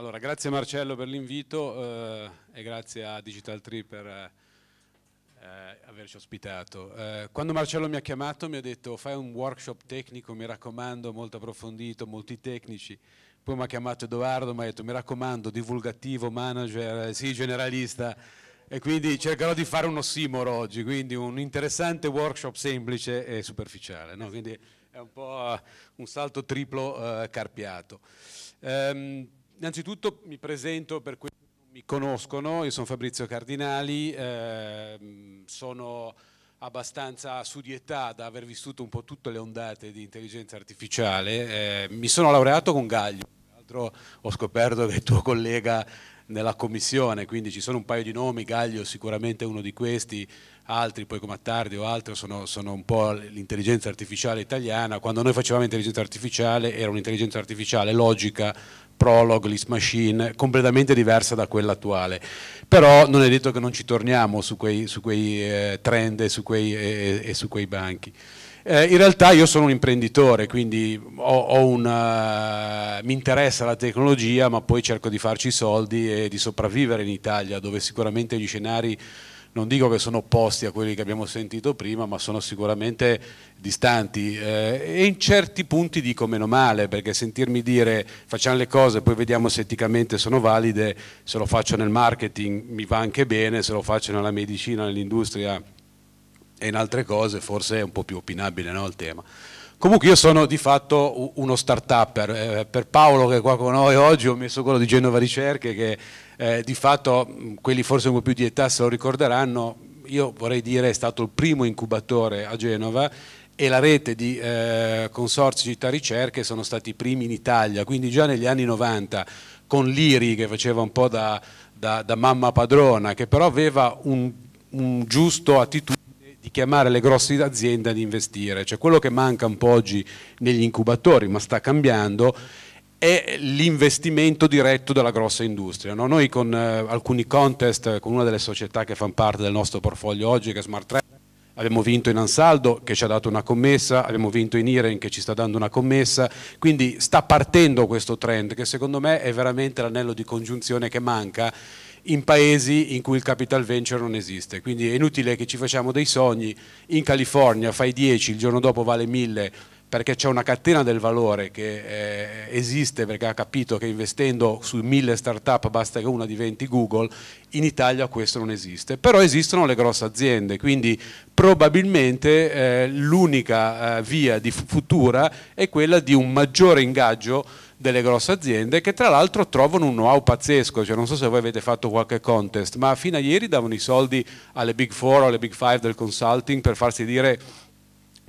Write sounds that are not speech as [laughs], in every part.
Allora, grazie Marcello per l'invito eh, e grazie a Digital Tree per eh, eh, averci ospitato. Eh, quando Marcello mi ha chiamato mi ha detto fai un workshop tecnico, mi raccomando, molto approfondito, molti tecnici. Poi mi ha chiamato Edoardo, mi ha detto mi raccomando, divulgativo, manager, eh, sì, generalista. E quindi cercherò di fare uno ossimoro oggi, quindi un interessante workshop semplice e superficiale. No? Quindi è un po' un salto triplo eh, carpiato. Um, innanzitutto mi presento per quelli che non mi conoscono, io sono Fabrizio Cardinali, eh, sono abbastanza su di età da aver vissuto un po' tutte le ondate di intelligenza artificiale, eh, mi sono laureato con Gaglio, tra l'altro ho scoperto che è tuo collega nella commissione, quindi ci sono un paio di nomi, Gaglio sicuramente è uno di questi, altri poi come Attardi o altro sono, sono un po' l'intelligenza artificiale italiana, quando noi facevamo intelligenza artificiale era un'intelligenza artificiale logica Prolog, List Machine, completamente diversa da quella attuale. Però non è detto che non ci torniamo su quei, su quei eh, trend e su quei, eh, e su quei banchi. Eh, in realtà io sono un imprenditore, quindi ho, ho una, eh, mi interessa la tecnologia, ma poi cerco di farci i soldi e di sopravvivere in Italia, dove sicuramente gli scenari non dico che sono opposti a quelli che abbiamo sentito prima, ma sono sicuramente distanti eh, e in certi punti dico meno male, perché sentirmi dire facciamo le cose, e poi vediamo se eticamente sono valide, se lo faccio nel marketing mi va anche bene, se lo faccio nella medicina, nell'industria e in altre cose forse è un po' più opinabile no, il tema. Comunque io sono di fatto uno start-upper, eh, per Paolo che è qua con noi oggi ho messo quello di Genova Ricerche che eh, di fatto quelli forse un po' più di età se lo ricorderanno, io vorrei dire è stato il primo incubatore a Genova e la rete di eh, consorzi città ricerche sono stati i primi in Italia, quindi già negli anni 90 con Liri che faceva un po' da, da, da mamma padrona, che però aveva un, un giusto attitudine di chiamare le grosse aziende ad investire, cioè quello che manca un po' oggi negli incubatori, ma sta cambiando è l'investimento diretto della grossa industria. No? Noi con eh, alcuni contest, eh, con una delle società che fanno parte del nostro portfolio oggi, che è Smart 3, abbiamo vinto in Ansaldo che ci ha dato una commessa, abbiamo vinto in Iren che ci sta dando una commessa, quindi sta partendo questo trend che secondo me è veramente l'anello di congiunzione che manca in paesi in cui il capital venture non esiste, quindi è inutile che ci facciamo dei sogni, in California fai 10, il giorno dopo vale 1000, perché c'è una catena del valore che eh, esiste perché ha capito che investendo su mille start-up basta che una diventi Google, in Italia questo non esiste, però esistono le grosse aziende, quindi probabilmente eh, l'unica eh, via di futura è quella di un maggiore ingaggio delle grosse aziende che tra l'altro trovano un know-how pazzesco, cioè non so se voi avete fatto qualche contest, ma fino a ieri davano i soldi alle Big Four o alle Big Five del consulting per farsi dire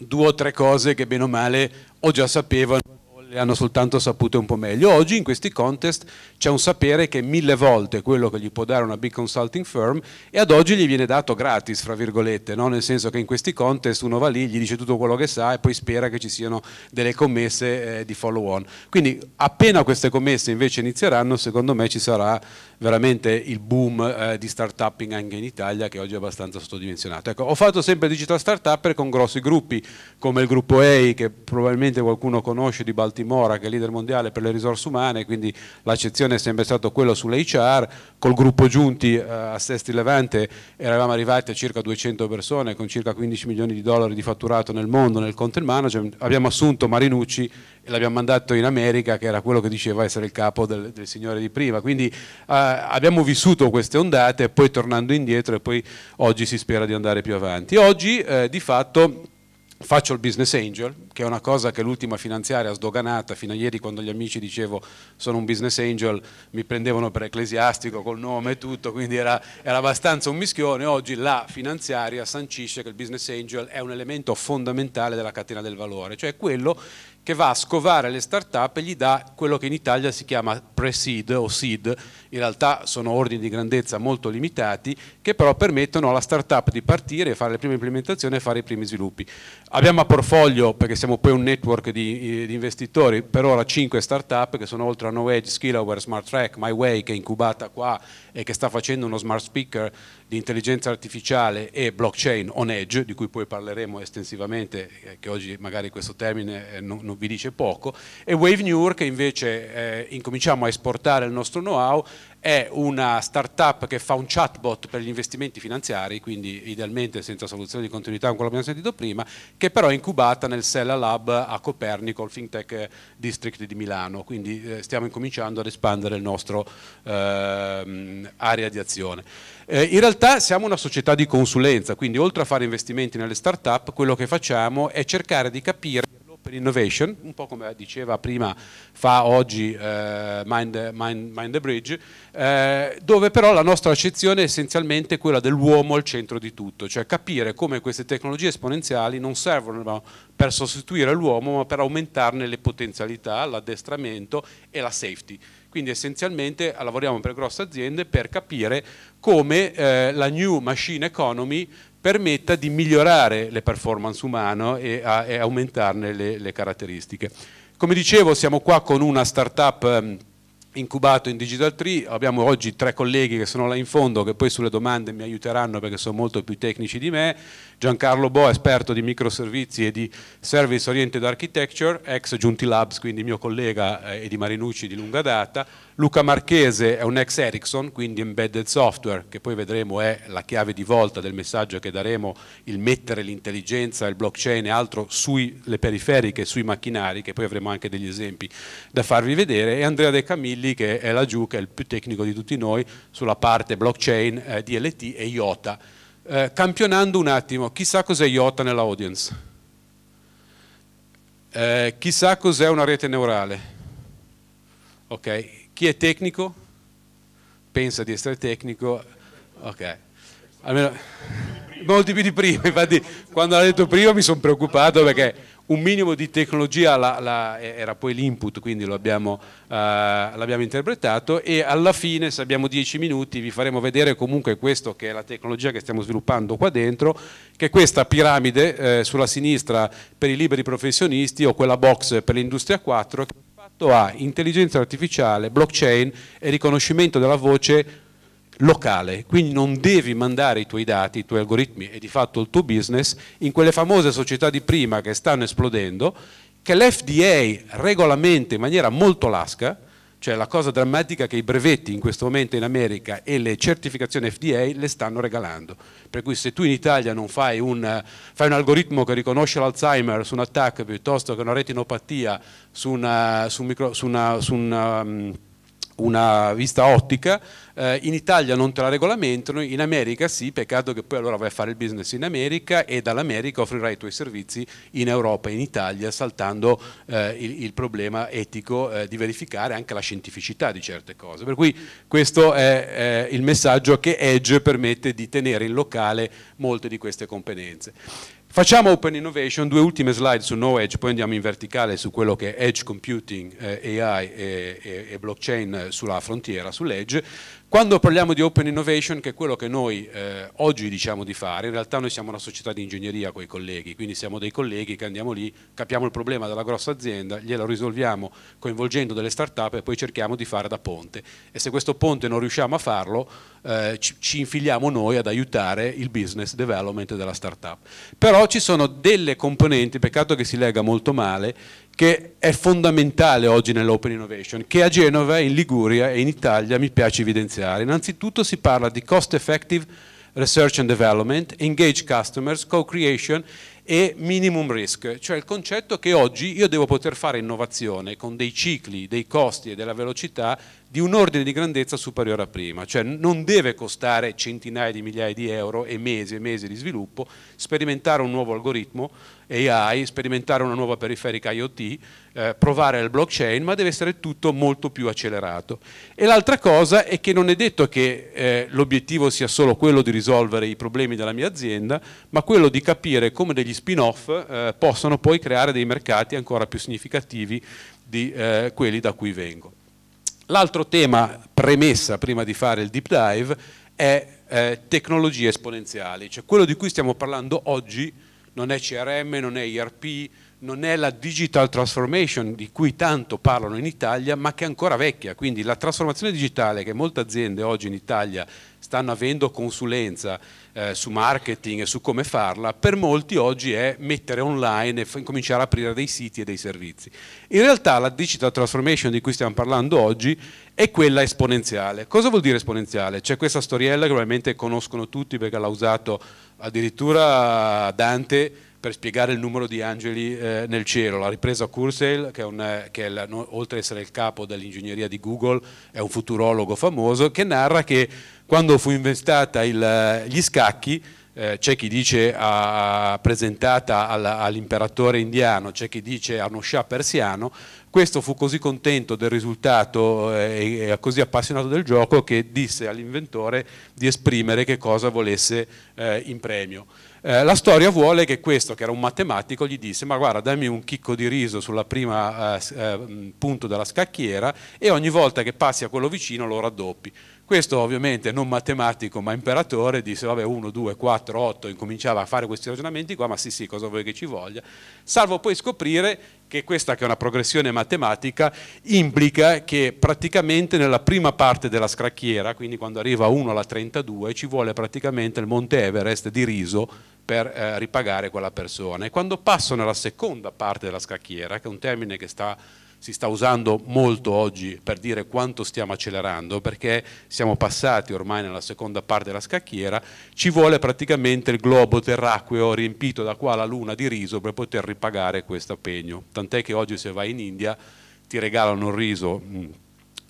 due o tre cose che bene o male o già sapevano o le hanno soltanto sapute un po' meglio. Oggi in questi contest c'è un sapere che è mille volte quello che gli può dare una big consulting firm e ad oggi gli viene dato gratis, fra virgolette, no? nel senso che in questi contest uno va lì, gli dice tutto quello che sa e poi spera che ci siano delle commesse eh, di follow on. Quindi appena queste commesse invece inizieranno, secondo me ci sarà veramente il boom eh, di start-upping anche in Italia che oggi è abbastanza sottodimensionato. Ecco, ho fatto sempre digital start-up con grossi gruppi come il gruppo EI che probabilmente qualcuno conosce di Baltimora che è leader mondiale per le risorse umane, quindi l'accezione è sempre stata quella sull'HR, col gruppo Giunti eh, a Sesti Levante eravamo arrivati a circa 200 persone con circa 15 milioni di dollari di fatturato nel mondo nel content management, abbiamo assunto Marinucci e l'abbiamo mandato in America che era quello che diceva essere il capo del, del signore di prima, quindi eh, abbiamo vissuto queste ondate poi tornando indietro e poi oggi si spera di andare più avanti. Oggi eh, di fatto faccio il business angel, che è una cosa che l'ultima finanziaria ha sdoganata, fino a ieri quando gli amici dicevo sono un business angel, mi prendevano per ecclesiastico col nome e tutto, quindi era, era, abbastanza un mischione, oggi la finanziaria sancisce che il business angel è un elemento fondamentale della catena del valore, cioè quello che va a scovare le start-up e gli dà quello che in Italia si chiama pre-seed o seed, in realtà sono ordini di grandezza molto limitati, che però permettono alla start-up di partire, fare le prime implementazioni e fare i primi sviluppi. Abbiamo a portfolio, perché siamo poi un network di, eh, di investitori, per ora 5 start-up che sono oltre a No Edge, Skillaware, Smart Track, MyWay che è incubata qua e che sta facendo uno smart speaker di intelligenza artificiale e blockchain on edge, di cui poi parleremo estensivamente, eh, che oggi magari questo termine eh, non, non, vi dice poco, e Wave Newer che invece eh, incominciamo a esportare il nostro know-how è una startup che fa un chatbot per gli investimenti finanziari, quindi idealmente senza soluzione di continuità con quello che abbiamo sentito prima, che però è incubata nel Sella Lab a Copernico, il FinTech District di Milano, quindi eh, stiamo incominciando ad espandere il nostro ehm, area di azione. Eh, in realtà siamo una società di consulenza, quindi oltre a fare investimenti nelle startup, quello che facciamo è cercare di capire Open Innovation, un po' come diceva prima, fa oggi eh, Mind, Mind, Mind, the Bridge, eh, dove però la nostra accezione è essenzialmente quella dell'uomo al centro di tutto, cioè capire come queste tecnologie esponenziali non servono per sostituire l'uomo, ma per aumentarne le potenzialità, l'addestramento e la safety. Quindi essenzialmente lavoriamo per grosse aziende per capire come eh, la new machine economy permetta di migliorare le performance umane e, e, aumentarne le, le, caratteristiche. Come dicevo siamo qua con una startup ehm, incubato in Digital Tree, abbiamo oggi tre colleghi che sono là in fondo che poi sulle domande mi aiuteranno perché sono molto più tecnici di me, Giancarlo Bo, esperto di microservizi e di Service Oriented Architecture, ex Giunti Labs, quindi mio collega eh, e di Marinucci di lunga data, Luca Marchese è un ex Ericsson, quindi embedded software, che poi vedremo è la chiave di volta del messaggio che daremo, il mettere l'intelligenza, il blockchain e altro sulle periferiche, sui macchinari, che poi avremo anche degli esempi da farvi vedere, e Andrea De Camilli che è laggiù, che è il più tecnico di tutti noi, sulla parte blockchain, eh, DLT e IOTA eh, campionando un attimo, chissà cos'è IOTA nell'audience, audience, eh, chissà cos'è una rete neurale. ok? Chi è tecnico? Pensa di essere tecnico. Ok. Almeno, molti più di prima, infatti quando l'ha detto prima mi sono preoccupato perché un minimo di tecnologia la, la, eh, era poi l'input, quindi lo abbiamo, uh, l'abbiamo interpretato e alla fine, se abbiamo 10 minuti, vi faremo vedere comunque questo che è la tecnologia che stiamo sviluppando qua dentro, che è questa piramide eh, sulla sinistra per i liberi professionisti o quella box per l'industria 4, che è fatto a intelligenza artificiale, blockchain e riconoscimento della voce locale, quindi non devi mandare i tuoi dati, i tuoi algoritmi e di fatto il tuo business in quelle famose società di prima che stanno esplodendo, che l'FDA regolamenta in maniera molto lasca, cioè la cosa drammatica è che i brevetti in questo momento in America e le certificazioni FDA le stanno regalando. Per cui se tu in Italia non fai un, fai un algoritmo che riconosce l'Alzheimer su un attacco piuttosto che una retinopatia su una, su un micro, su una, su una um, una vista ottica, eh, in Italia non te la regolamentano, in America sì, peccato che poi allora vai a fare il business in America e dall'America offrirai i tuoi servizi in Europa e in Italia saltando eh, il, il, problema etico eh, di verificare anche la scientificità di certe cose. Per cui questo è il messaggio che Edge permette di tenere in locale molte di queste competenze. Facciamo Open Innovation, due ultime slide su No Edge, poi andiamo in verticale su quello che è Edge Computing, eh, AI e, e, e blockchain sulla frontiera, sull'Edge. Quando parliamo di open innovation, che è quello che noi eh, oggi diciamo di fare, in realtà noi siamo una società di ingegneria con i colleghi, quindi siamo dei colleghi che andiamo lì, capiamo il problema della grossa azienda, glielo risolviamo coinvolgendo delle start-up e poi cerchiamo di fare da ponte. E se questo ponte non riusciamo a farlo, eh, ci, infiliamo noi ad aiutare il business development della start-up. Però ci sono delle componenti, peccato che si lega molto male, che è fondamentale oggi nell'open innovation, che a Genova, in Liguria e in Italia mi piace evidenziare. Innanzitutto si parla di cost effective research and development, engage customers, co-creation e minimum risk, cioè il concetto che oggi io devo poter fare innovazione con dei cicli, dei costi e della velocità di un ordine di grandezza superiore a prima, cioè non deve costare centinaia di migliaia di euro e mesi e mesi di sviluppo sperimentare un nuovo algoritmo AI, sperimentare una nuova periferica IoT, eh, provare il blockchain, ma deve essere tutto molto più accelerato. E l'altra cosa è che non è detto che eh, l'obiettivo sia solo quello di risolvere i problemi della mia azienda, ma quello di capire come degli spin-off eh, possano poi creare dei mercati ancora più significativi di eh, quelli da cui vengo. L'altro tema premessa prima di fare il deep dive è eh, tecnologie esponenziali, cioè quello di cui stiamo parlando oggi non è CRM, non è IRP, non è la digital transformation di cui tanto parlano in Italia, ma che è ancora vecchia. Quindi la trasformazione digitale che molte aziende oggi in Italia stanno avendo consulenza eh, su marketing e su come farla, per molti oggi è mettere online e cominciare a aprire dei siti e dei servizi. In realtà la digital transformation di cui stiamo parlando oggi è quella esponenziale. Cosa vuol dire esponenziale? C'è questa storiella che probabilmente conoscono tutti perché l'ha usato addirittura Dante per spiegare il numero di angeli eh, nel cielo. L'ha ripresa Kurzweil, che, è un, che è la, no, oltre ad essere il capo dell'ingegneria di Google, è un futurologo famoso, che narra che quando fu inventata il, gli scacchi, eh, c'è chi dice a, ah, ah, presentata al, all'imperatore indiano, c'è chi dice a uno scià persiano, questo fu così contento del risultato eh, e, e così appassionato del gioco che disse all'inventore di esprimere che cosa volesse eh, in premio. Eh, la storia vuole che questo, che era un matematico, gli disse ma guarda dammi un chicco di riso sulla prima eh, eh punto della scacchiera e ogni volta che passi a quello vicino lo raddoppi. Questo ovviamente non matematico ma imperatore disse vabbè 1, 2, 4, 8, incominciava a fare questi ragionamenti qua, ma sì sì cosa vuoi che ci voglia, salvo poi scoprire che questa che è una progressione matematica implica che praticamente nella prima parte della scracchiera, quindi quando arriva 1 alla 32, ci vuole praticamente il Monte Everest di riso per eh, ripagare quella persona. E quando passo nella seconda parte della scacchiera, che è un termine che sta si sta usando molto oggi per dire quanto stiamo accelerando, perché siamo passati ormai nella seconda parte della scacchiera, ci vuole praticamente il globo terracqueo riempito da qua alla luna di riso per poter ripagare questo impegno. Tant'è che oggi se vai in India ti regalano il riso mm,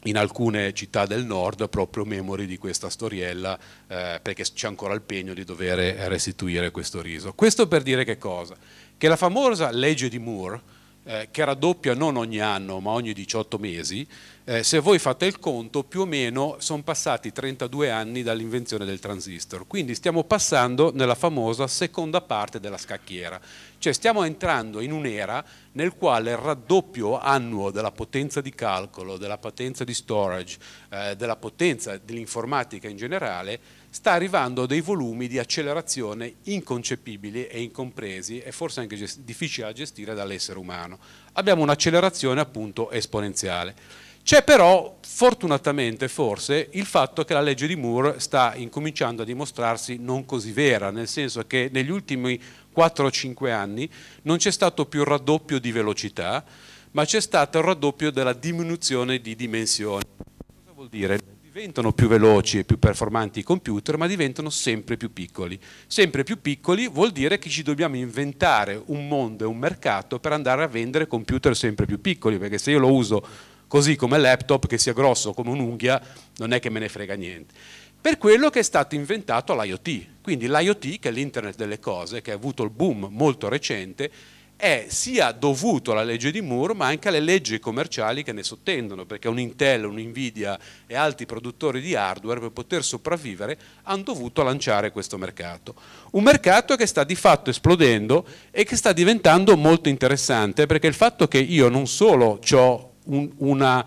in alcune città del nord proprio memori di questa storiella eh, perché c'è ancora il pegno di dover restituire questo riso. Questo per dire che cosa? Che la famosa legge di Moore eh, che raddoppia non ogni anno ma ogni 18 mesi, eh, se voi fate il conto più o meno sono passati 32 anni dall'invenzione del transistor, quindi stiamo passando nella famosa seconda parte della scacchiera, cioè stiamo entrando in un'era nel quale il raddoppio annuo della potenza di calcolo, della potenza di storage, eh, della potenza dell'informatica in generale sta arrivando a dei volumi di accelerazione inconcepibili e incompresi e forse anche difficili da gestire dall'essere umano. Abbiamo un'accelerazione appunto esponenziale. C'è però, fortunatamente forse, il fatto che la legge di Moore sta incominciando a dimostrarsi non così vera, nel senso che negli ultimi 4-5 anni non c'è stato più il raddoppio di velocità, ma c'è stato il raddoppio della diminuzione di dimensioni. Cosa vuol dire? diventano più veloci e più performanti i computer, ma diventano sempre più piccoli. Sempre più piccoli vuol dire che ci dobbiamo inventare un mondo e un mercato per andare a vendere computer sempre più piccoli, perché se io lo uso così come laptop, che sia grosso come un'unghia, non è che me ne frega niente. Per quello che è stato inventato l'IoT, quindi l'IoT che è l'internet delle cose, che ha avuto il boom molto recente è sia dovuto alla legge di Moore ma anche alle leggi commerciali che ne sottendono, perché un Intel, un Nvidia e altri produttori di hardware per poter sopravvivere hanno dovuto lanciare questo mercato. Un mercato che sta di fatto esplodendo e che sta diventando molto interessante perché il fatto che io non solo ho un, una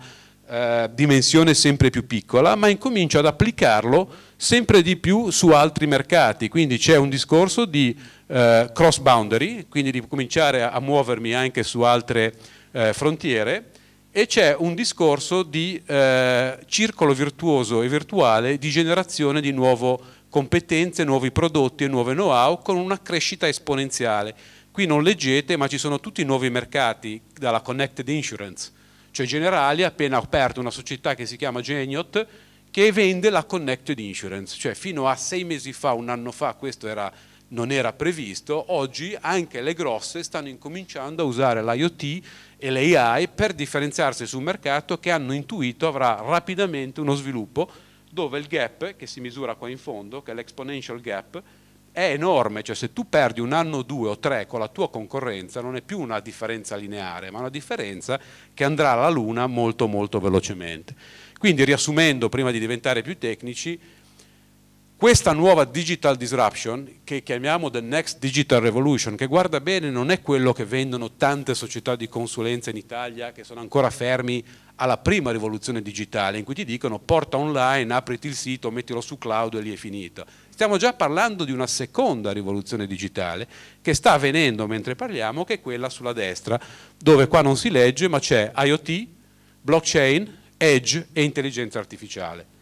eh, dimensione sempre più piccola, ma incomincio ad applicarlo sempre di più su altri mercati, quindi c'è un discorso di eh, cross boundary, quindi di cominciare a, a muovermi anche su altre eh, frontiere e c'è un discorso di eh, circolo virtuoso e virtuale di generazione di nuove competenze, nuovi prodotti e nuove know-how con una crescita esponenziale. Qui non leggete, ma ci sono tutti i nuovi mercati, dalla Connected Insurance, cioè Generali ha appena aperto una società che si chiama Geniot che vende la Connected Insurance, cioè fino a sei mesi fa, un anno fa, questo era non era previsto, oggi anche le grosse stanno incominciando a usare l'IoT e l'AI per differenziarsi sul mercato che hanno intuito avrà rapidamente uno sviluppo dove il gap che si misura qua in fondo, che è l'exponential gap, è enorme, cioè se tu perdi un anno, due o tre con la tua concorrenza non è più una differenza lineare, ma una differenza che andrà alla luna molto molto velocemente. Quindi riassumendo, prima di diventare più tecnici, questa nuova digital disruption, che chiamiamo the next digital revolution, che guarda bene non è quello che vendono tante società di consulenza in Italia che sono ancora fermi alla prima rivoluzione digitale, in cui ti dicono porta online, apriti il sito, mettilo su cloud e lì è finita. Stiamo già parlando di una seconda rivoluzione digitale che sta avvenendo mentre parliamo, che è quella sulla destra, dove qua non si legge ma c'è IoT, blockchain, edge e intelligenza artificiale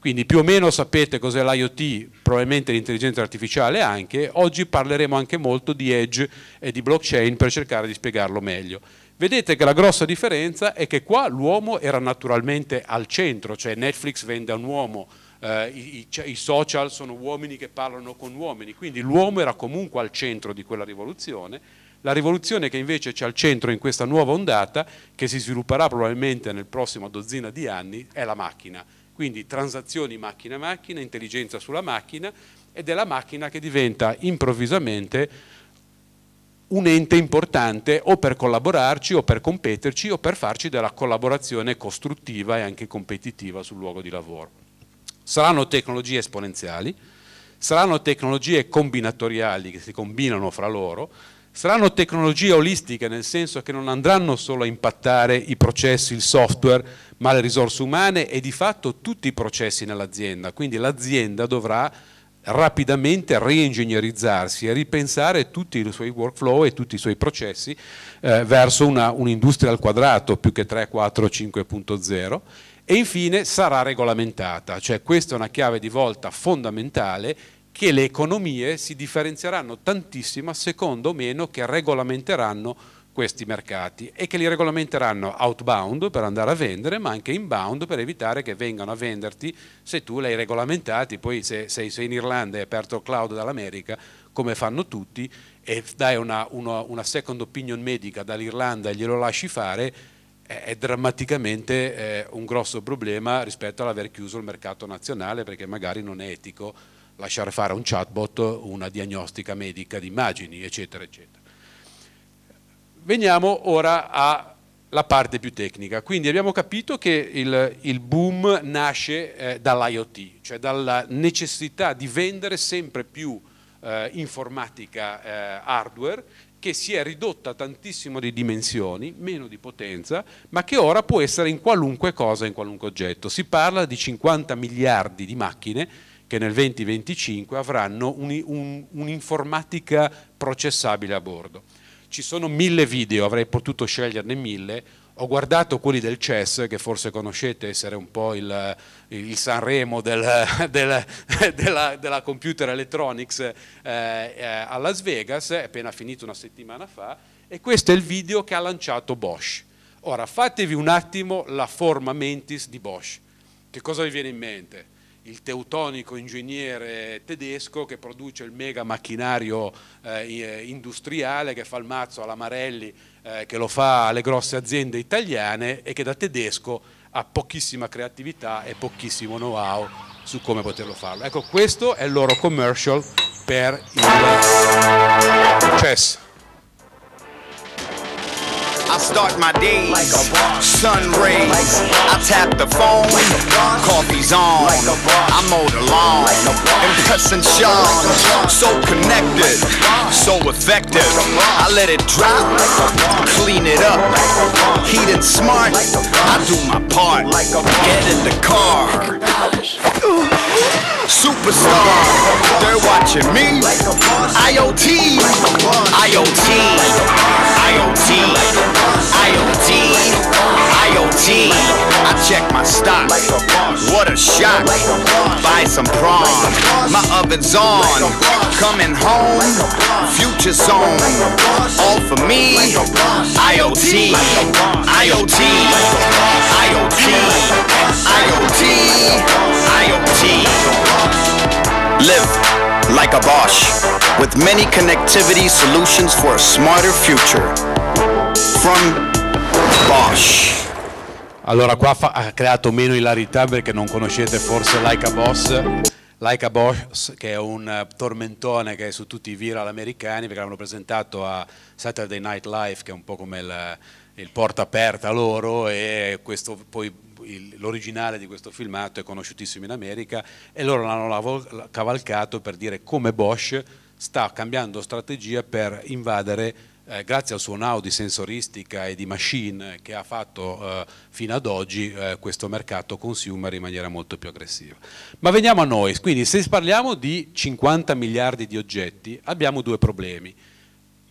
quindi più o meno sapete cos'è l'IoT, probabilmente l'intelligenza artificiale anche, oggi parleremo anche molto di edge e di blockchain per cercare di spiegarlo meglio. Vedete che la grossa differenza è che qua l'uomo era naturalmente al centro, cioè Netflix vende a un uomo, eh, i, i, cioè social sono uomini che parlano con uomini, quindi l'uomo era comunque al centro di quella rivoluzione. La rivoluzione che invece c'è al centro in questa nuova ondata, che si svilupperà probabilmente nel prossimo dozzina di anni, è la macchina quindi transazioni macchina-macchina, intelligenza sulla macchina ed è la macchina che diventa improvvisamente un ente importante o per collaborarci o per competerci o per farci della collaborazione costruttiva e anche competitiva sul luogo di lavoro. Saranno tecnologie esponenziali, saranno tecnologie combinatoriali che si combinano fra loro, Saranno tecnologie olistiche, nel senso che non andranno solo a impattare i processi, il software, ma le risorse umane e di fatto tutti i processi nell'azienda. Quindi l'azienda dovrà rapidamente reingegnerizzarsi e ripensare tutti i suoi workflow e tutti i suoi processi eh, verso un'industria un al quadrato più che 3, 4, 5.0 e infine sarà regolamentata, cioè questa è una chiave di volta fondamentale che le economie si differenzieranno tantissimo secondo meno che regolamenteranno questi mercati e che li regolamenteranno outbound per andare a vendere ma anche inbound per evitare che vengano a venderti se tu li hai regolamentati poi se sei in Irlanda e hai aperto il cloud dall'America come fanno tutti e dai una, una, una second opinion medica dall'Irlanda e glielo lasci fare è drammaticamente eh, un grosso problema rispetto all'aver chiuso il mercato nazionale perché magari non è etico lasciare fare a un chatbot una diagnostica medica di immagini, eccetera, eccetera. Veniamo ora alla parte più tecnica, quindi abbiamo capito che il, il boom nasce eh, dall'IoT, cioè dalla necessità di vendere sempre più eh, informatica eh, hardware che si è ridotta tantissimo di dimensioni, meno di potenza, ma che ora può essere in qualunque cosa, in qualunque oggetto. Si parla di 50 miliardi di macchine che nel 2025 avranno un'informatica un, un processabile a bordo. Ci sono mille video, avrei potuto sceglierne mille, ho guardato quelli del CES, che forse conoscete essere un po' il, il Sanremo del, [laughs] del, della, della, computer electronics eh, eh, a Las Vegas, è appena finito una settimana fa, e questo è il video che ha lanciato Bosch. Ora, fatevi un attimo la forma mentis di Bosch. Che cosa vi viene in mente? il teutonico ingegnere tedesco che produce il mega macchinario eh, eh, industriale che fa il mazzo alla Marelli, eh, che lo fa alle grosse aziende italiane e che da tedesco ha pochissima creatività e pochissimo know-how su come poterlo farlo. Ecco, questo è il loro commercial per il chess. I start my days. Like a boss. Sun rays. Like a boss. I tap the phone. Like a boss. Coffee's on. Like a boss. I'm the lawn, Like a boss. Impressing Sean. Like a boss. So connected. Like a boss. So effective. Like a boss. I let it drop. Like Clean it up. Like Heat and smart. Like a boss. I do my part. Like a boss. Get in the car. Superstar, they're watching me. IoT, IoT, IoT, IoT, IoT. I check my stock. What a shock. Buy some prawn. My oven's on. Coming home. Future zone. All for me. IoT, IoT, IoT. IoT, IoT. Live like a Bosch with many connectivity solutions for a smarter future. From Bosch. Allora qua ha creato meno ilarità perché non conoscete forse Like a Boss. Like a Boss, che è un eh, tormentone che è su tutti i viral americani, perché l'hanno presentato a Saturday Night Live, che è un po' come il, il porta aperta loro, e questo poi l'originale di questo filmato è conosciutissimo in America e loro l'hanno cavalcato per dire come Bosch sta cambiando strategia per invadere eh, grazie al suo know di sensoristica e di machine che ha fatto eh, fino ad oggi eh, questo mercato consumer in maniera molto più aggressiva. Ma veniamo a noi, quindi se parliamo di 50 miliardi di oggetti abbiamo due problemi,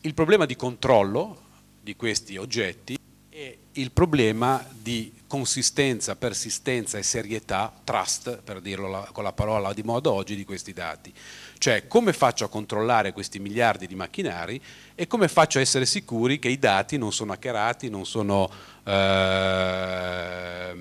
il problema di controllo di questi oggetti e il problema di consistenza, persistenza e serietà, trust per dirlo la, con la parola di moda oggi, di questi dati. Cioè come faccio a controllare questi miliardi di macchinari e come faccio a essere sicuri che i dati non sono hackerati, non sono eh,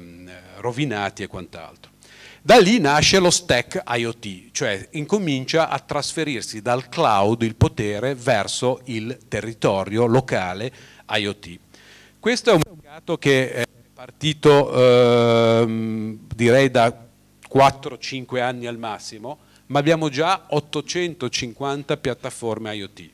rovinati e quant'altro. Da lì nasce lo stack IoT, cioè incomincia a trasferirsi dal cloud il potere verso il territorio locale IoT. Questo è un mercato che eh, partito ehm, direi da 4-5 anni al massimo, ma abbiamo già 850 piattaforme IoT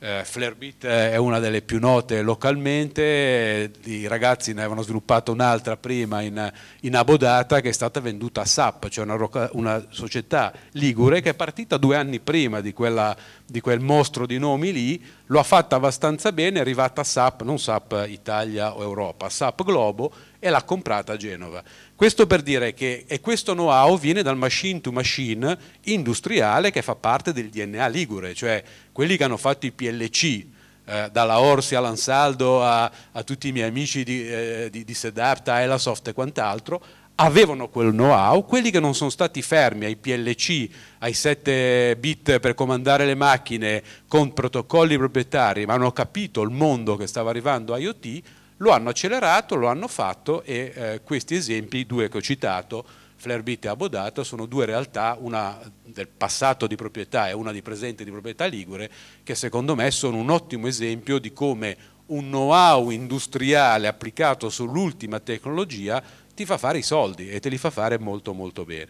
eh, Flare eh, è una delle più note localmente, i ragazzi ne avevano sviluppato un'altra prima in, in, Abodata che è stata venduta a SAP, cioè una, una, società ligure che è partita due anni prima di, quella, di quel mostro di nomi lì, lo ha fatta abbastanza bene, è arrivata a SAP, non SAP Italia o Europa, SAP Globo e l'ha comprata a Genova. Questo per dire che questo know-how viene dal machine to machine industriale che fa parte del DNA Ligure, cioè quelli che hanno fatto i PLC, eh, dalla Orsi all'Ansaldo a, a, tutti i miei amici di, eh, di, di Sedapta, Elasoft e quant'altro, avevano quel know-how, quelli che non sono stati fermi ai PLC, ai 7 bit per comandare le macchine con protocolli proprietari, ma hanno capito il mondo che stava arrivando IoT, lo hanno accelerato, lo hanno fatto e eh, questi esempi, due che ho citato, Flerbit e Abodato, sono due realtà, una del passato di proprietà e una di presente di proprietà ligure, che secondo me sono un ottimo esempio di come un know-how industriale applicato sull'ultima tecnologia ti fa fare i soldi e te li fa fare molto molto bene.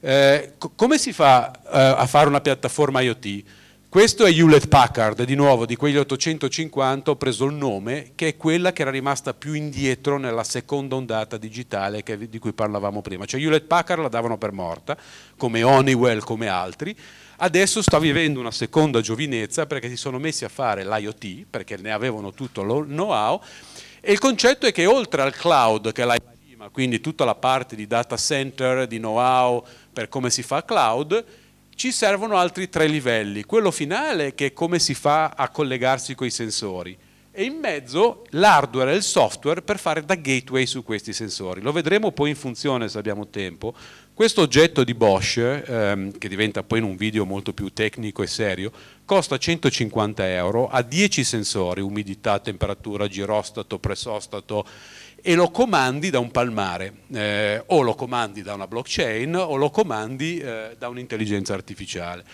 Eh, come si fa eh, a fare una piattaforma IoT? Questo è Hewlett Packard, di nuovo di quegli 850 ho preso il nome, che è quella che era rimasta più indietro nella seconda ondata digitale che, di cui parlavamo prima. Cioè Hewlett Packard la davano per morta, come Honeywell, come altri. Adesso sta vivendo una seconda giovinezza perché si sono messi a fare l'IoT, perché ne avevano tutto il know-how. E il concetto è che oltre al cloud, che è prima, quindi tutta la parte di data center, di know-how per come si fa cloud, ci servono altri tre livelli. Quello finale che è come si fa a collegarsi con i sensori e in mezzo l'hardware e il software per fare da gateway su questi sensori. Lo vedremo poi in funzione se abbiamo tempo. Questo oggetto di Bosch, ehm, che diventa poi in un video molto più tecnico e serio, costa 150 euro, ha 10 sensori, umidità, temperatura, girostato, presostato, e lo comandi da un palmare, eh, o lo comandi da una blockchain o lo comandi eh, da un'intelligenza artificiale.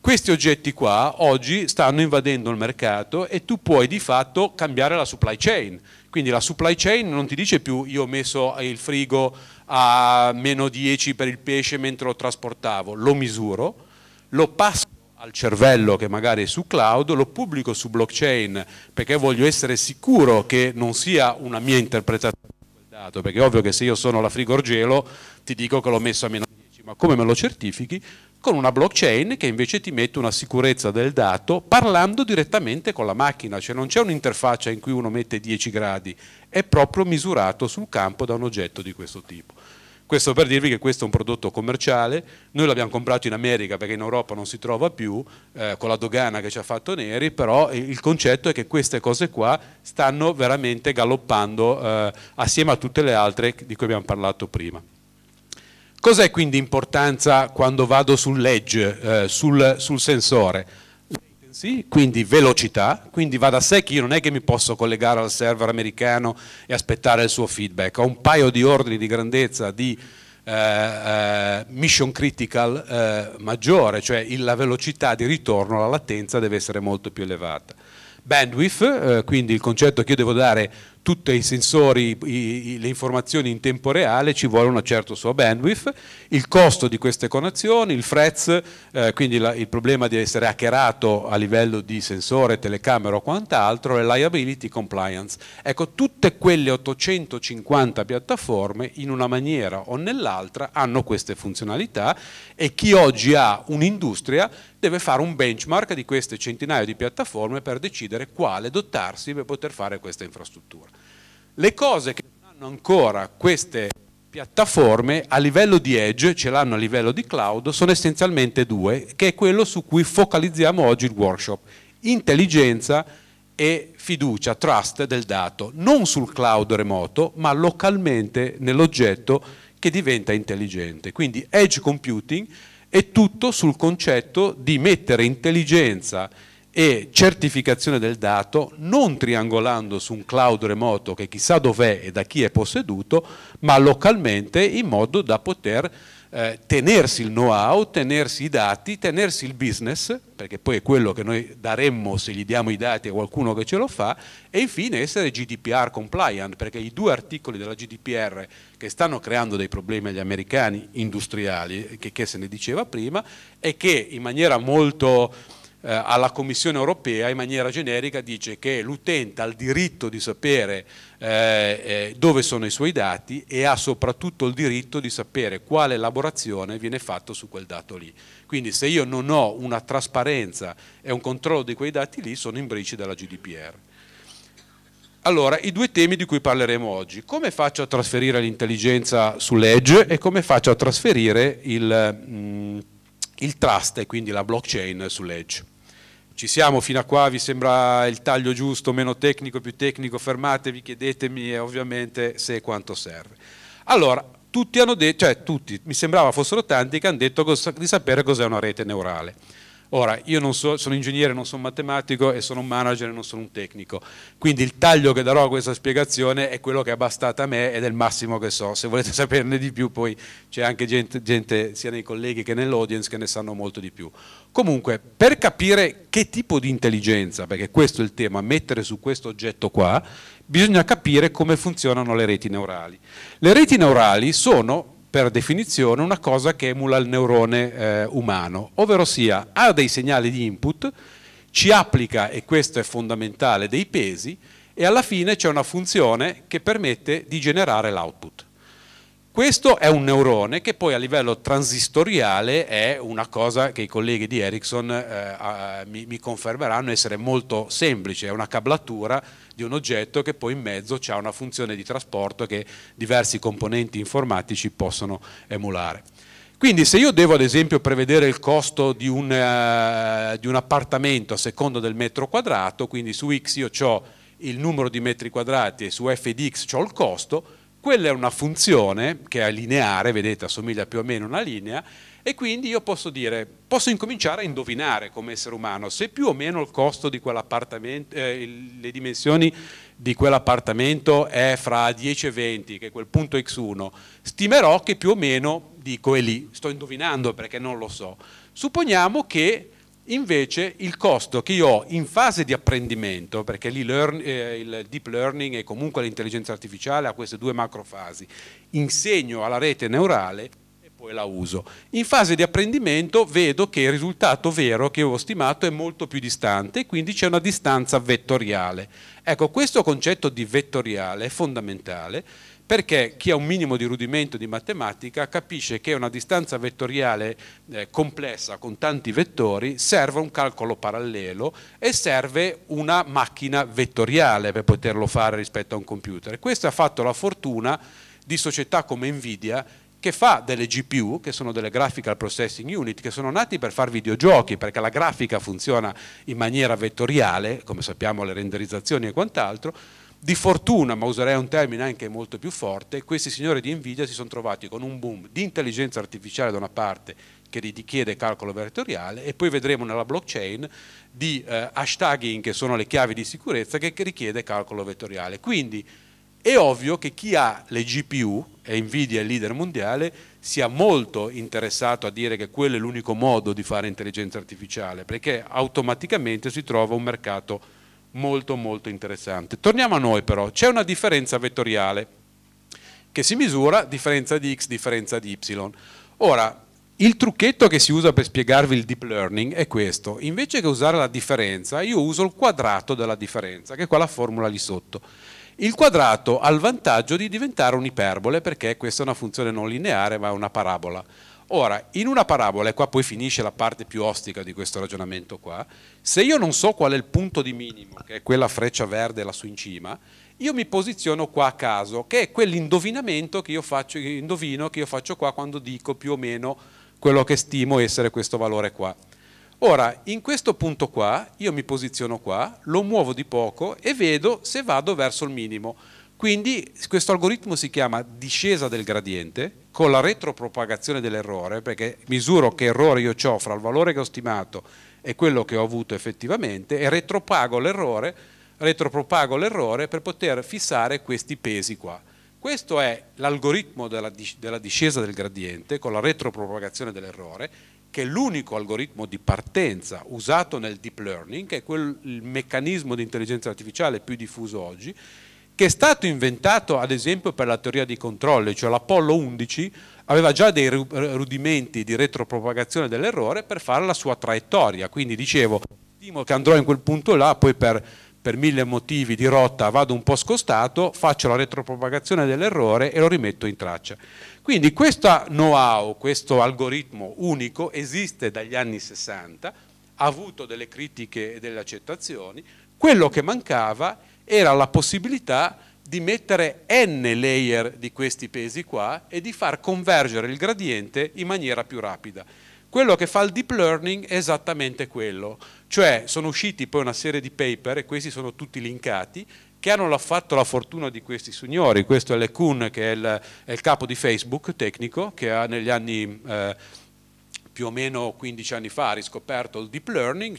Questi oggetti qua oggi stanno invadendo il mercato e tu puoi di fatto cambiare la supply chain. Quindi la supply chain non ti dice più io ho messo il frigo a meno 10 per il pesce mentre lo trasportavo, lo misuro, lo passo al cervello che magari è su cloud, lo pubblico su blockchain perché voglio essere sicuro che non sia una mia interpretazione di quel dato, perché è ovvio che se io sono la frigorgelo ti dico che l'ho messo a meno 10, ma come me lo certifichi? Con una blockchain che invece ti mette una sicurezza del dato parlando direttamente con la macchina, cioè non c'è un'interfaccia in cui uno mette 10 gradi, è proprio misurato sul campo da un oggetto di questo tipo. Questo per dirvi che questo è un prodotto commerciale, noi l'abbiamo comprato in America perché in Europa non si trova più, eh, con la dogana che ci ha fatto Neri, però il concetto è che queste cose qua stanno veramente galoppando eh, assieme a tutte le altre di cui abbiamo parlato prima. Cos'è quindi importanza quando vado sull'edge, eh, sul, sul sensore? servizi, quindi velocità, quindi va da sé che io non è che mi posso collegare al server americano e aspettare il suo feedback, ho un paio di ordini di grandezza di eh, eh mission critical eh, maggiore, cioè la velocità di ritorno, la latenza deve essere molto più elevata. Bandwidth, eh, quindi il concetto che io devo dare tutti i sensori, i, le informazioni in tempo reale, ci vuole una certa sua bandwidth, il costo di queste connessioni, il frez, eh, quindi la, il problema di essere hackerato a livello di sensore, telecamera o quant'altro, e liability compliance. Ecco, tutte quelle 850 piattaforme in una maniera o nell'altra hanno queste funzionalità e chi oggi ha un'industria deve fare un benchmark di queste centinaia di piattaforme per decidere quale dotarsi per poter fare questa infrastruttura. Le cose che non hanno ancora queste piattaforme a livello di edge, ce l'hanno a livello di cloud, sono essenzialmente due, che è quello su cui focalizziamo oggi il workshop, intelligenza e fiducia, trust del dato, non sul cloud remoto, ma localmente nell'oggetto che diventa intelligente. Quindi edge computing è tutto sul concetto di mettere intelligenza e certificazione del dato non triangolando su un cloud remoto che chissà dov'è e da chi è posseduto, ma localmente in modo da poter eh, tenersi il know-how, tenersi i dati, tenersi il business, perché poi è quello che noi daremmo se gli diamo i dati a qualcuno che ce lo fa, e infine essere GDPR compliant, perché i due articoli della GDPR che stanno creando dei problemi agli americani industriali, che, che se ne diceva prima, e che in maniera molto eh, alla Commissione europea in maniera generica dice che l'utente ha il diritto di sapere eh, eh, dove sono i suoi dati e ha soprattutto il diritto di sapere quale elaborazione viene fatta su quel dato lì. Quindi se io non ho una trasparenza e un controllo di quei dati lì sono in brici della GDPR. Allora, i due temi di cui parleremo oggi, come faccio a trasferire l'intelligenza sull'edge e come faccio a trasferire il, mm, il trust e quindi la blockchain sull'edge. Ci siamo fino a qua, vi sembra il taglio giusto, meno tecnico, più tecnico, fermatevi, chiedetemi ovviamente se è quanto serve. Allora, tutti hanno detto, cioè tutti, mi sembrava fossero tanti che hanno detto di sapere cos'è una rete neurale. Ora, io so, sono ingegnere, non sono matematico e sono un manager e non sono un tecnico, quindi il taglio che darò a questa spiegazione è quello che è bastato a me ed è il massimo che so. Se volete [laughs] saperne di più poi c'è anche gente, gente sia nei colleghi che nell'audience che ne sanno molto di più. Comunque, per capire che tipo di intelligenza, perché questo è il tema, mettere su questo oggetto qua, bisogna capire come funzionano le reti neurali. Le reti neurali sono per definizione una cosa che emula il neurone eh, umano, ovvero sia ha dei segnali di input, ci applica, e questo è fondamentale, dei pesi e alla fine c'è una funzione che permette di generare l'output. Questo è un neurone che poi a livello transistoriale è una cosa che i colleghi di Ericsson eh, mi, mi, confermeranno essere molto semplice, è una cablatura di un oggetto che poi in mezzo ha una funzione di trasporto che diversi componenti informatici possono emulare. Quindi se io devo ad esempio prevedere il costo di un, eh, di un appartamento a seconda del metro quadrato, quindi su X io ho il numero di metri quadrati e su F di X ho il costo, quella è una funzione che è lineare, vedete, assomiglia più o meno a una linea, e quindi io posso dire, posso incominciare a indovinare come essere umano se più o meno il costo di quell'appartamento, eh, le dimensioni di quell'appartamento è fra 10 e 20, che è quel punto x1, stimerò che più o meno, dico, è lì, sto indovinando perché non lo so. Supponiamo che Invece il costo che io ho in fase di apprendimento, perché learn, eh, il deep learning e comunque l'intelligenza artificiale ha queste due macrofasi, insegno alla rete neurale e poi la uso. In fase di apprendimento vedo che il risultato vero che ho stimato è molto più distante quindi c'è una distanza vettoriale. Ecco, questo concetto di vettoriale è fondamentale perché chi ha un minimo di rudimento di matematica capisce che una distanza vettoriale eh, complessa con tanti vettori serve un calcolo parallelo e serve una macchina vettoriale per poterlo fare rispetto a un computer. Questo ha fatto la fortuna di società come Nvidia che fa delle GPU, che sono delle Graphical Processing Unit, che sono nati per fare videogiochi, perché la grafica funziona in maniera vettoriale, come sappiamo le renderizzazioni e quant'altro, di fortuna, ma userei un termine anche molto più forte, questi signori di Nvidia si sono trovati con un boom di intelligenza artificiale da una parte che richiede calcolo vettoriale e poi vedremo nella blockchain di eh, hashtagging che sono le chiavi di sicurezza che, che richiede calcolo vettoriale. Quindi è ovvio che chi ha le GPU, e Nvidia è il leader mondiale, sia molto interessato a dire che quello è l'unico modo di fare intelligenza artificiale, perché automaticamente si trova un mercato molto molto interessante. Torniamo a noi però, c'è una differenza vettoriale che si misura differenza di x, differenza di y. Ora, il trucchetto che si usa per spiegarvi il deep learning è questo, invece che usare la differenza io uso il quadrato della differenza, che è quella formula lì sotto. Il quadrato ha il vantaggio di diventare un'iperbole perché questa è una funzione non lineare ma è una parabola. Ora, in una parabola, e qua poi finisce la parte più ostica di questo ragionamento qua, se io non so qual è il punto di minimo, che è quella freccia verde lassù in cima, io mi posiziono qua a caso, che è quell'indovinamento che io faccio, indovino che io faccio qua quando dico più o meno quello che stimo essere questo valore qua. Ora, in questo punto qua, io mi posiziono qua, lo muovo di poco e vedo se vado verso il minimo. Quindi questo algoritmo si chiama discesa del gradiente con la retropropagazione dell'errore, perché misuro che errore io ho fra il valore che ho stimato e quello che ho avuto effettivamente e retropago l'errore, retropropago l'errore per poter fissare questi pesi qua. Questo è l'algoritmo della, discesa del gradiente con la retropropagazione dell'errore, che è l'unico algoritmo di partenza usato nel deep learning, che è quel, il meccanismo di intelligenza artificiale più diffuso oggi, che è stato inventato ad esempio per la teoria dei controlli, cioè l'Apollo 11 aveva già dei rudimenti di retropropagazione dell'errore per fare la sua traiettoria, quindi dicevo, stimo che andrò in quel punto là, poi per, per mille motivi di rotta vado un po' scostato, faccio la retropropagazione dell'errore e lo rimetto in traccia. Quindi questo know-how, questo algoritmo unico esiste dagli anni 60, ha avuto delle critiche e delle accettazioni, quello che mancava è era la possibilità di mettere n layer di questi pesi qua e di far convergere il gradiente in maniera più rapida. Quello che fa il deep learning è esattamente quello, cioè sono usciti poi una serie di paper, e questi sono tutti linkati, che hanno fatto la fortuna di questi signori. Questo è LeCun, che è il, è il capo di Facebook tecnico, che ha negli anni eh, più o meno 15 anni fa ha riscoperto il deep learning,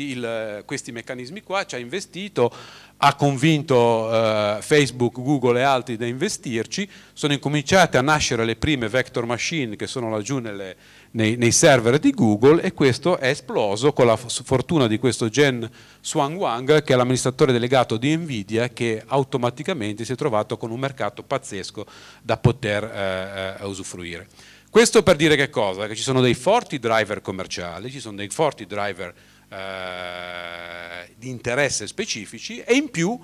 il, eh, questi meccanismi qua, ci ha investito, ha convinto eh, Facebook, Google e altri da investirci, sono incominciate a nascere le prime vector machine che sono laggiù nelle, nei, nei, server di Google e questo è esploso con la fortuna di questo Jen Swan Wang che è l'amministratore delegato di Nvidia che automaticamente si è trovato con un mercato pazzesco da poter eh, eh usufruire. Questo per dire che cosa? Che ci sono dei forti driver commerciali, ci sono dei forti driver eh, di interesse specifici e in più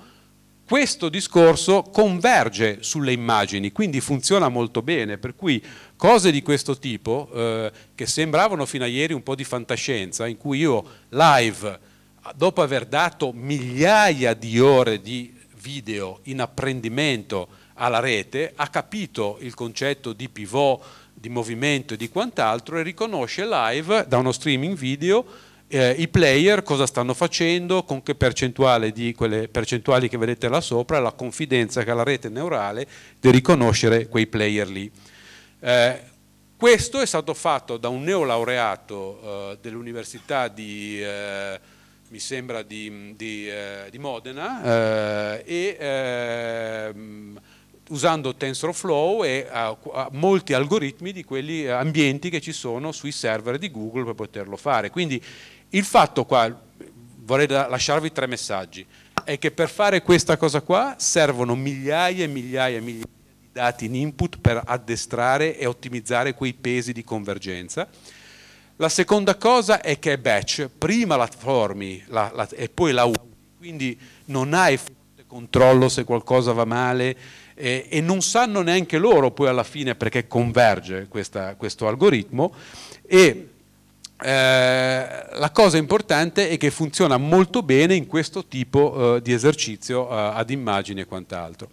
questo discorso converge sulle immagini, quindi funziona molto bene, per cui cose di questo tipo, eh, che sembravano fino a ieri un po' di fantascienza, in cui io live, dopo aver dato migliaia di ore di video in apprendimento alla rete, ha capito il concetto di pivot, di movimento e di quant'altro e riconosce live da uno streaming video eh, i player cosa stanno facendo, con che percentuale di quelle percentuali che vedete là sopra, la confidenza che ha la rete neurale di riconoscere quei player lì. Eh, questo è stato fatto da un neolaureato eh, dell'università di, eh, mi sembra, di, di, eh, di Modena eh, e ehm, usando TensorFlow e a, eh, a eh, molti algoritmi di quegli eh, ambienti che ci sono sui server di Google per poterlo fare. Quindi il fatto qua, vorrei lasciarvi tre messaggi, è che per fare questa cosa qua servono migliaia e migliaia e migliaia di dati in input per addestrare e ottimizzare quei pesi di convergenza. La seconda cosa è che è batch, prima la formi la, la, e poi la usi, quindi non hai controllo se qualcosa va male eh, e non sanno neanche loro poi alla fine perché converge questa, questo algoritmo e eh, la cosa importante è che funziona molto bene in questo tipo eh, di esercizio eh, ad immagini e quant'altro.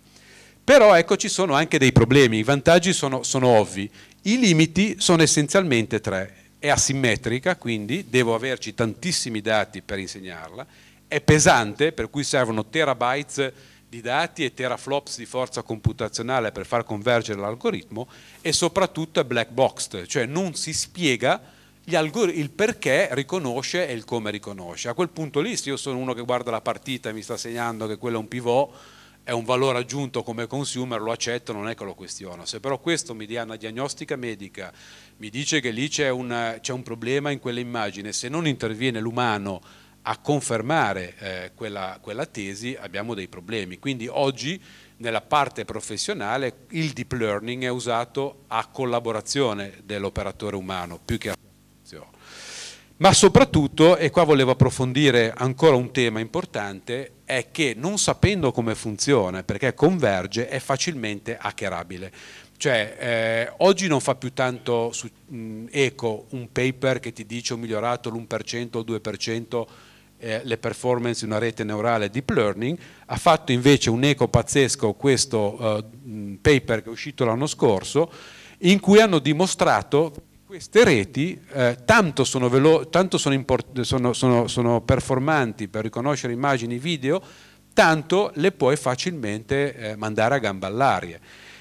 Però ecco ci sono anche dei problemi, i vantaggi sono, sono ovvi, i limiti sono essenzialmente tre è asimmetrica, quindi devo averci tantissimi dati per insegnarla, è pesante, per cui servono terabytes di dati e teraflops di forza computazionale per far convergere l'algoritmo e soprattutto è black boxed, cioè non si spiega il perché riconosce e il come riconosce. A quel punto lì, se io sono uno che guarda la partita e mi sta segnando che quello è un pivot, è un valore aggiunto come consumer, lo accetto, non è che lo questiono. Se però questo mi dia una diagnostica medica, mi dice che lì c'è un, un problema in quell'immagine, se non interviene l'umano a confermare eh, quella, quella, tesi abbiamo dei problemi. Quindi oggi nella parte professionale il deep learning è usato a collaborazione dell'operatore umano più che a collaborazione. Ma soprattutto, e qua volevo approfondire ancora un tema importante, è che non sapendo come funziona, perché converge, è facilmente hackerabile. Cioè, eh, oggi non fa più tanto su, mh, eco un paper che ti dice ho migliorato l'1% o il 2% eh, le performance di una rete neurale deep learning, ha fatto invece un eco pazzesco questo eh, paper che è uscito l'anno scorso, in cui hanno dimostrato che queste reti eh, tanto, sono, velo tanto sono, sono, sono, sono performanti per riconoscere immagini video, tanto le puoi facilmente eh, mandare a gamba all'aria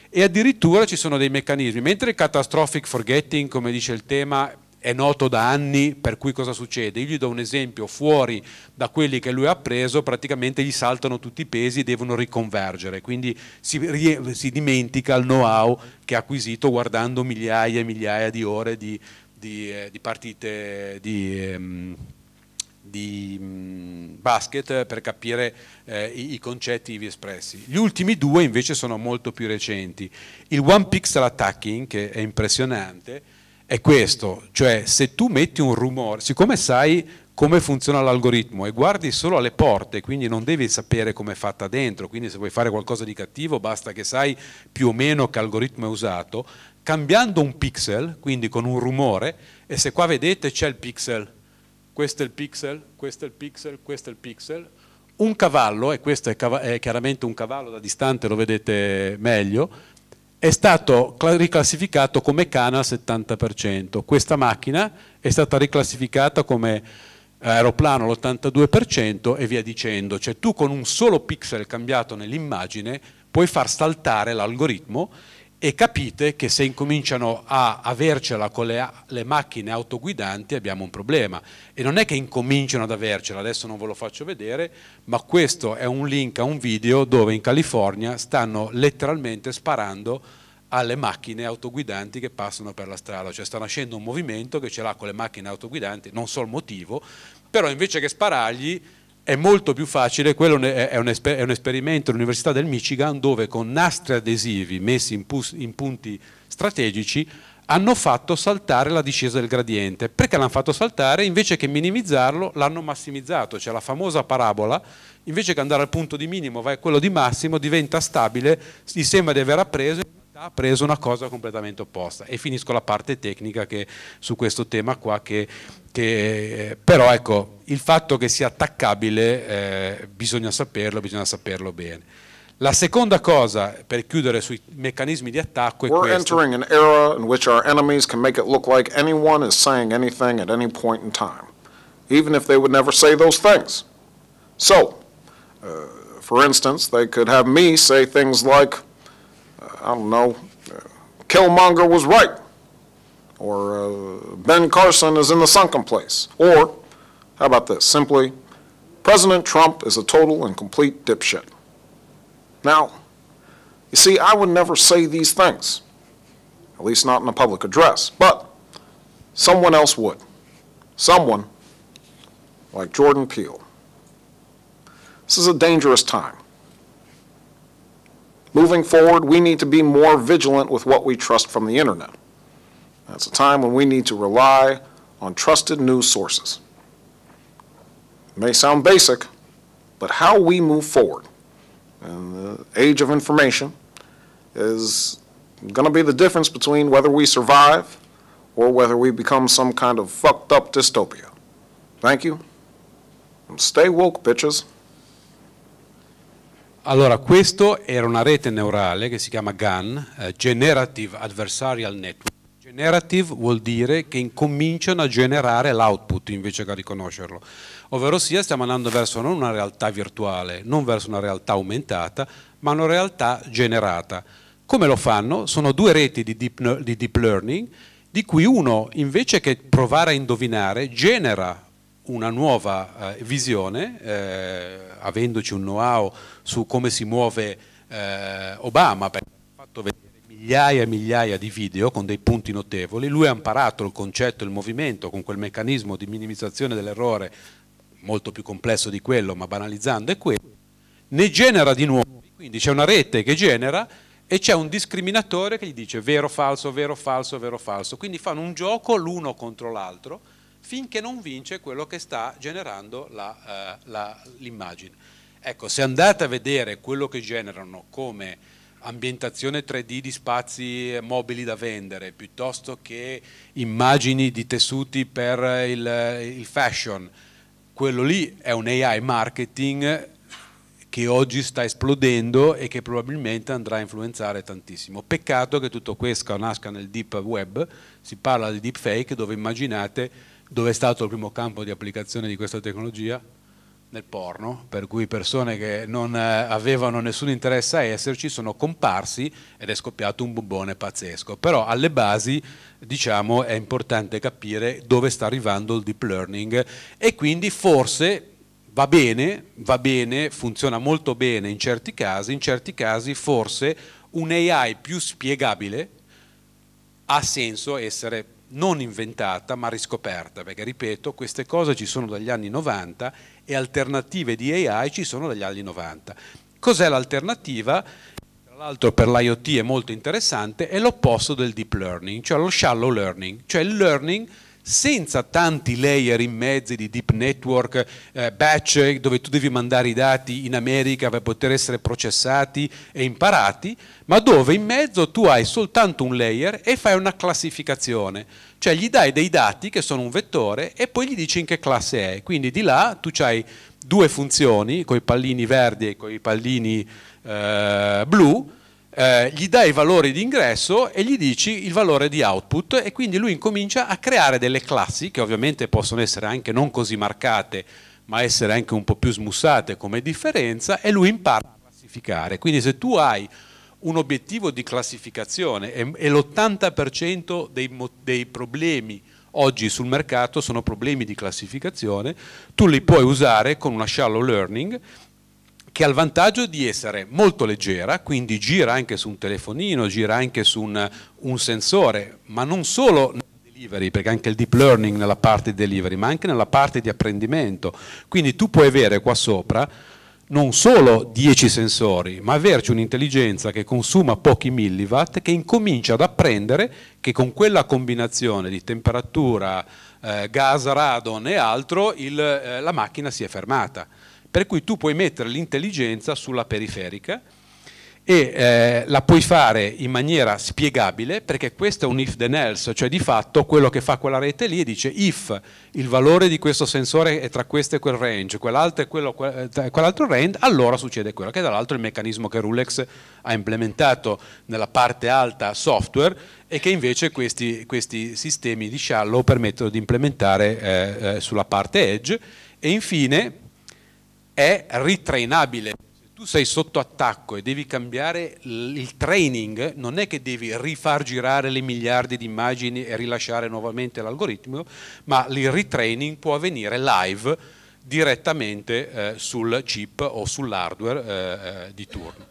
e addirittura ci sono dei meccanismi. Mentre il catastrophic forgetting, come dice il tema, è noto da anni, per cui cosa succede? Io gli do un esempio, fuori da quelli che lui ha preso praticamente gli saltano tutti i pesi e devono riconvergere, quindi si, si dimentica il know-how che ha acquisito guardando migliaia e migliaia di ore di, di, eh, di partite di... Ehm, di mm, basket per capire eh, i, concetti ivi espressi. Gli ultimi due invece sono molto più recenti. Il one pixel attacking, che è impressionante, è questo, cioè se tu metti un rumore, siccome sai come funziona l'algoritmo e guardi solo alle porte, quindi non devi sapere come è fatta dentro, quindi se vuoi fare qualcosa di cattivo basta che sai più o meno che algoritmo è usato, cambiando un pixel, quindi con un rumore, e se qua vedete c'è il pixel, questo è il pixel, questo è il pixel, questo è il pixel, un cavallo, e questo è, chiaramente un cavallo da distante, lo vedete meglio, è stato riclassificato come cana al 70%, questa macchina è stata riclassificata come aeroplano all'82% e via dicendo, cioè tu con un solo pixel cambiato nell'immagine puoi far saltare l'algoritmo e capite che se incominciano a avercela con le, le, macchine autoguidanti abbiamo un problema e non è che incominciano ad avercela, adesso non ve lo faccio vedere, ma questo è un link a un video dove in California stanno letteralmente sparando alle macchine autoguidanti che passano per la strada, cioè sta nascendo un movimento che ce l'ha con le macchine autoguidanti, non so il motivo, però invece che sparargli è molto più facile, quello è un, esper è un esperimento all'Università del Michigan dove con nastri adesivi messi in, in punti strategici hanno fatto saltare la discesa del gradiente. Perché l'hanno fatto saltare? Invece che minimizzarlo l'hanno massimizzato, cioè la famosa parabola, invece che andare al punto di minimo vai a quello di massimo, diventa stabile, si sembra di aver appreso ha preso una cosa completamente opposta e finisco la parte tecnica che, su questo tema qua che, che, però ecco il fatto che sia attaccabile eh, bisogna saperlo bisogna saperlo bene la seconda cosa per chiudere sui meccanismi di attacco è We're questo. entering an era in which our enemies can make it look like anyone is saying anything at any point in time even if they would never say those things so uh, for instance they could have me say things like I don't know, Killmonger was right, or uh, Ben Carson is in the sunken place, or how about this? Simply, President Trump is a total and complete dipshit. Now, you see, I would never say these things, at least not in a public address, but someone else would. Someone like Jordan Peele. This is a dangerous time moving forward, we need to be more vigilant with what we trust from the internet. That's a time when we need to rely on trusted news sources. It may sound basic, but how we move forward in the age of information is going to be the difference between whether we survive or whether we become some kind of fucked up dystopia. Thank you. And stay woke, bitches. Allora, questo era una rete neurale che si chiama GAN, eh, Generative Adversarial Network. Generative vuol dire che incominciano a generare l'output invece che a riconoscerlo, ovvero sia stiamo andando verso non una realtà virtuale, non verso una realtà aumentata, ma una realtà generata. Come lo fanno? Sono due reti di deep, di deep learning di cui uno invece che provare a indovinare genera una nuova eh, visione, eh, avendoci un know-how su come si muove eh, Obama, perché ha fatto vedere migliaia e migliaia di video con dei punti notevoli, lui ha imparato il concetto, il movimento con quel meccanismo di minimizzazione dell'errore molto più complesso di quello, ma banalizzando è quello, ne genera di nuovo, quindi c'è una rete che genera e c'è un discriminatore che gli dice vero, falso, vero, falso, vero, falso, quindi fanno un gioco l'uno contro l'altro finché non vince quello che sta generando eh, l'immagine. Eh, ecco, se andate a vedere quello che generano come ambientazione 3D di spazi mobili da vendere, piuttosto che immagini di tessuti per il, il fashion, quello lì è un AI marketing che oggi sta esplodendo e che probabilmente andrà a influenzare tantissimo. Peccato che tutto questo nasca nel deep web, si parla di deepfake dove immaginate dove è stato il primo campo di applicazione di questa tecnologia? Nel porno, per cui persone che non eh, avevano nessun interesse a esserci sono comparsi ed è scoppiato un bombone pazzesco. Però alle basi diciamo è importante capire dove sta arrivando il deep learning e quindi forse va bene, va bene, funziona molto bene in certi casi, in certi casi forse un AI più spiegabile ha senso essere non inventata ma riscoperta, perché ripeto, queste cose ci sono dagli anni 90 e alternative di AI ci sono dagli anni 90. Cos'è l'alternativa? Tra l'altro per l'IoT è molto interessante, è l'opposto del deep learning, cioè lo shallow learning, cioè il learning senza tanti layer in mezzo di deep network, eh, batch dove tu devi mandare i dati in America per poter essere processati e imparati, ma dove in mezzo tu hai soltanto un layer e fai una classificazione, cioè gli dai dei dati che sono un vettore e poi gli dici in che classe è, quindi di là tu hai due funzioni, con i pallini verdi e con i pallini eh, blu, eh, gli dai i valori di ingresso e gli dici il valore di output e quindi lui incomincia a creare delle classi che ovviamente possono essere anche non così marcate ma essere anche un po' più smussate come differenza e lui impara a classificare. Quindi se tu hai un obiettivo di classificazione e, l'80% dei, dei problemi oggi sul mercato sono problemi di classificazione, tu li puoi usare con una shallow learning che ha il vantaggio di essere molto leggera, quindi gira anche su un telefonino, gira anche su un, un sensore, ma non solo delivery, perché anche il deep learning nella parte delivery, ma anche nella parte di apprendimento. Quindi tu puoi avere qua sopra non solo 10 sensori, ma averci un'intelligenza che consuma pochi milliwatt, che incomincia ad apprendere che con quella combinazione di temperatura, eh, gas, radon e altro, il, eh, la macchina si è fermata per cui tu puoi mettere l'intelligenza sulla periferica e eh, la puoi fare in maniera spiegabile perché questo è un if then else, cioè di fatto quello che fa quella rete lì dice if il valore di questo sensore è tra questo e quel range, quell'altro e quello, eh, quell'altro range, allora succede quello, che è dall'altro il meccanismo che Rulex ha implementato nella parte alta software e che invece questi, questi sistemi di shallow permettono di implementare eh, eh, sulla parte edge e infine è ritrainabile. Se tu sei sotto attacco e devi cambiare il training, non è che devi rifar girare le miliardi di immagini e rilasciare nuovamente l'algoritmo, ma il retraining può avvenire live direttamente eh, sul chip o sull'hardware eh, eh di turno.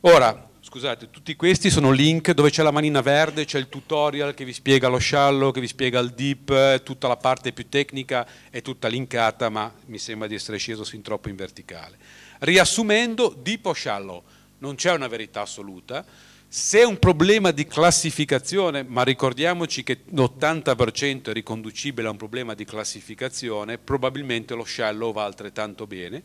Ora, Scusate, tutti questi sono link dove c'è la manina verde, c'è il tutorial che vi spiega lo shallow, che vi spiega il deep, eh, tutta la parte più tecnica è tutta linkata, ma mi sembra di essere sceso sin troppo in verticale. Riassumendo, deep o shallow, non c'è una verità assoluta. Se è un problema di classificazione, ma ricordiamoci che l'80% è riconducibile a un problema di classificazione, probabilmente lo shallow va altrettanto bene.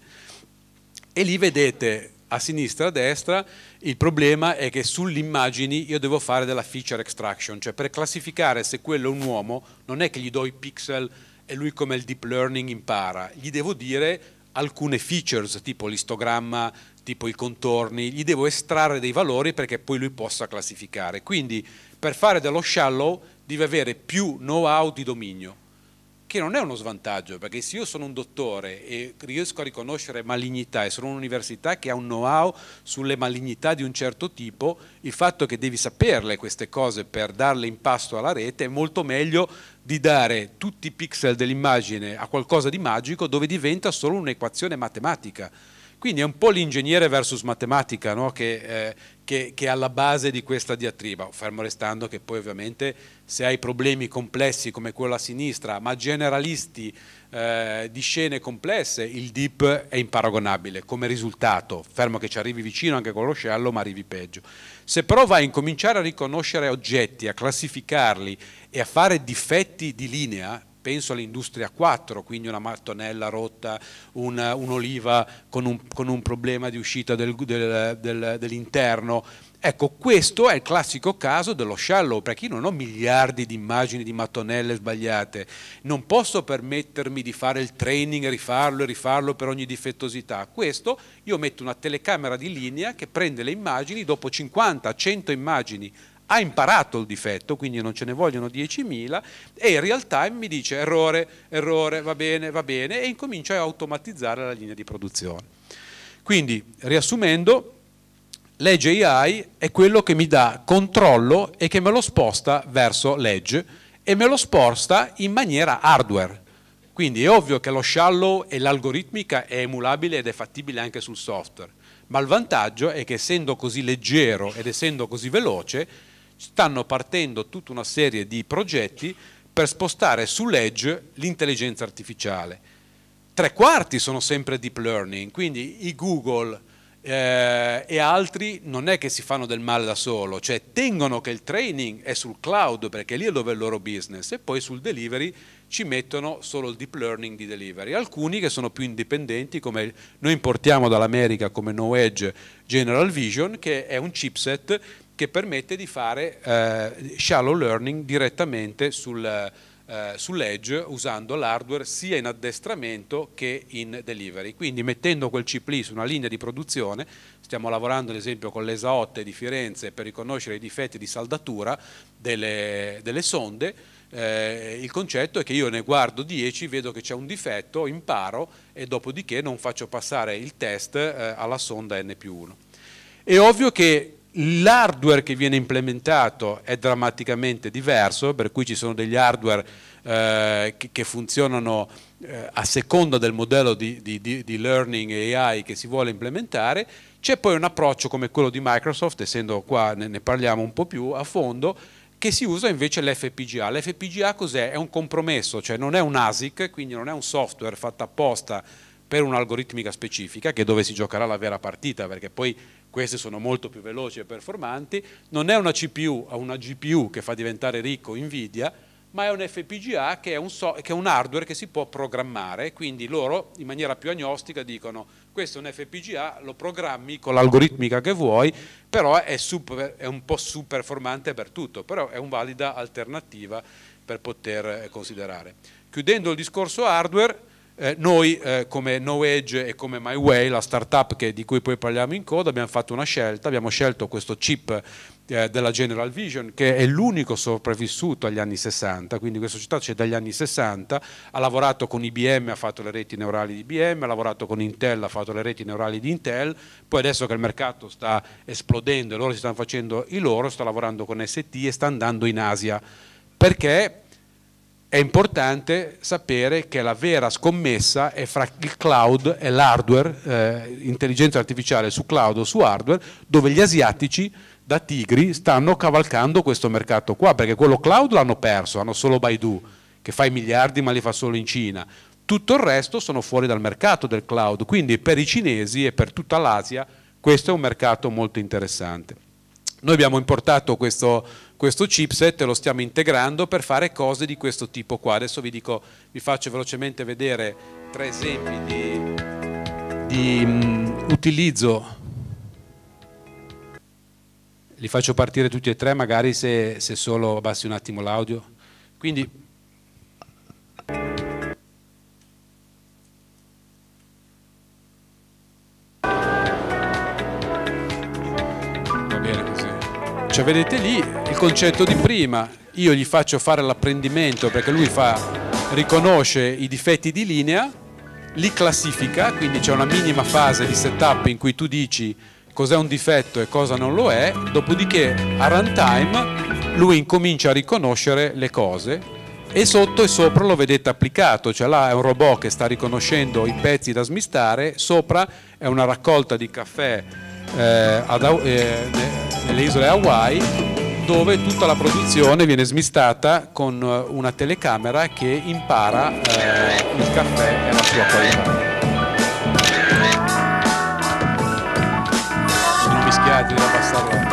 E lì vedete a sinistra, a destra, il problema è che sulle immagini io devo fare della feature extraction, cioè per classificare se quello è un uomo non è che gli do i pixel e lui come il deep learning impara, gli devo dire alcune features tipo l'istogramma, tipo i contorni, gli devo estrarre dei valori perché poi lui possa classificare. Quindi per fare dello shallow deve avere più know-how di dominio che non è uno svantaggio, perché se io sono un dottore e riesco a riconoscere malignità e sono un'università che ha un know-how sulle malignità di un certo tipo, il fatto che devi saperle queste cose per darle in pasto alla rete è molto meglio di dare tutti i pixel dell'immagine a qualcosa di magico dove diventa solo un'equazione matematica. Quindi è un po' l'ingegnere versus matematica, no? che eh, che, che, è alla base di questa diatriba, fermo restando che poi ovviamente se hai problemi complessi come quello a sinistra, ma generalisti eh, di scene complesse, il DIP è imparagonabile come risultato, fermo che ci arrivi vicino anche con lo scello, ma arrivi peggio. Se però vai a incominciare a riconoscere oggetti, a classificarli e a fare difetti di linea, penso all'industria 4, quindi una mattonella rotta, un'oliva con, un, con un, problema di uscita del, del, del, dell'interno. Ecco, questo è il classico caso dello shallow, perché io non ho miliardi di immagini di mattonelle sbagliate, non posso permettermi di fare il training, rifarlo e rifarlo per ogni difettosità. Questo io metto una telecamera di linea che prende le immagini, dopo 50-100 immagini ha imparato il difetto, quindi non ce ne vogliono 10.000, e in real time mi dice errore, errore, va bene, va bene, e incomincia a automatizzare la linea di produzione. Quindi, riassumendo, legge AI è quello che mi dà controllo e che me lo sposta verso legge e me lo sposta in maniera hardware. Quindi è ovvio che lo shallow e l'algoritmica è emulabile ed è fattibile anche sul software, ma il vantaggio è che essendo così leggero ed essendo così veloce stanno partendo tutta una serie di progetti per spostare sull'edge l'intelligenza artificiale. Tre quarti sono sempre deep learning, quindi i Google eh, e altri non è che si fanno del male da solo, cioè tengono che il training è sul cloud perché lì è dove è il loro business e poi sul delivery ci mettono solo il deep learning di delivery. Alcuni che sono più indipendenti, come noi importiamo dall'America come No Edge General Vision, che è un chipset che permette di fare eh, shallow learning direttamente sul, eh, sull'edge usando l'hardware sia in addestramento che in delivery. Quindi mettendo quel CPLI su una linea di produzione, stiamo lavorando ad esempio con l'ESA 8 di Firenze per riconoscere i difetti di saldatura delle, delle sonde, eh, il concetto è che io ne guardo 10, vedo che c'è un difetto, imparo e dopodiché non faccio passare il test eh, alla sonda N più 1. È ovvio che l'hardware che viene implementato è drammaticamente diverso, per cui ci sono degli hardware eh, che, che, funzionano eh, a seconda del modello di, di, di learning e AI che si vuole implementare, c'è poi un approccio come quello di Microsoft, essendo qua ne, ne parliamo un po' più a fondo, che si usa invece l'FPGA. L'FPGA cos'è? È un compromesso, cioè non è un ASIC, quindi non è un software fatto apposta per un'algoritmica specifica, che è dove si giocherà la vera partita, perché poi queste sono molto più veloci e performanti, non è una CPU a una GPU che fa diventare ricco Nvidia, ma è un FPGA che è un, so, che è un, hardware che si può programmare, quindi loro in maniera più agnostica dicono questo è un FPGA, lo programmi con l'algoritmica che vuoi, però è, super, è un po' performante per tutto, però è una valida alternativa per poter eh, considerare. Chiudendo il discorso hardware, eh, noi eh, come No Edge e come My Way, la startup che, di cui poi parliamo in coda, abbiamo fatto una scelta, abbiamo scelto questo chip eh, della General Vision che è l'unico sopravvissuto agli anni 60, quindi questa società c'è dagli anni 60, ha lavorato con IBM, ha fatto le reti neurali di IBM, ha lavorato con Intel, ha fatto le reti neurali di Intel, poi adesso che il mercato sta esplodendo e loro si stanno facendo i loro, sta lavorando con ST e sta andando in Asia. Perché? è importante sapere che la vera scommessa è fra il cloud e l'hardware, eh, intelligenza artificiale su cloud o su hardware, dove gli asiatici da tigri stanno cavalcando questo mercato qua, perché quello cloud l'hanno perso, hanno solo Baidu, che fa i miliardi ma li fa solo in Cina. Tutto il resto sono fuori dal mercato del cloud, quindi per i cinesi e per tutta l'Asia questo è un mercato molto interessante. Noi abbiamo importato questo questo chipset lo stiamo integrando per fare cose di questo tipo qua. Adesso vi, dico, vi faccio velocemente vedere tre esempi di, di um, utilizzo. Li faccio partire tutti e tre, magari se, se solo abbassi un attimo l'audio. Quindi Cioè vedete lì il concetto di prima, io gli faccio fare l'apprendimento perché lui fa, riconosce i difetti di linea, li classifica, quindi c'è una minima fase di setup in cui tu dici cos'è un difetto e cosa non lo è, dopodiché a runtime lui incomincia a riconoscere le cose e sotto e sopra lo vedete applicato, cioè là è un robot che sta riconoscendo i pezzi da smistare, sopra è una raccolta di caffè eh, ad, eh, nelle isole Hawaii dove tutta la produzione viene smistata con eh, una telecamera che impara eh, il caffè e la sua qualità. Non mischiate, abbassare la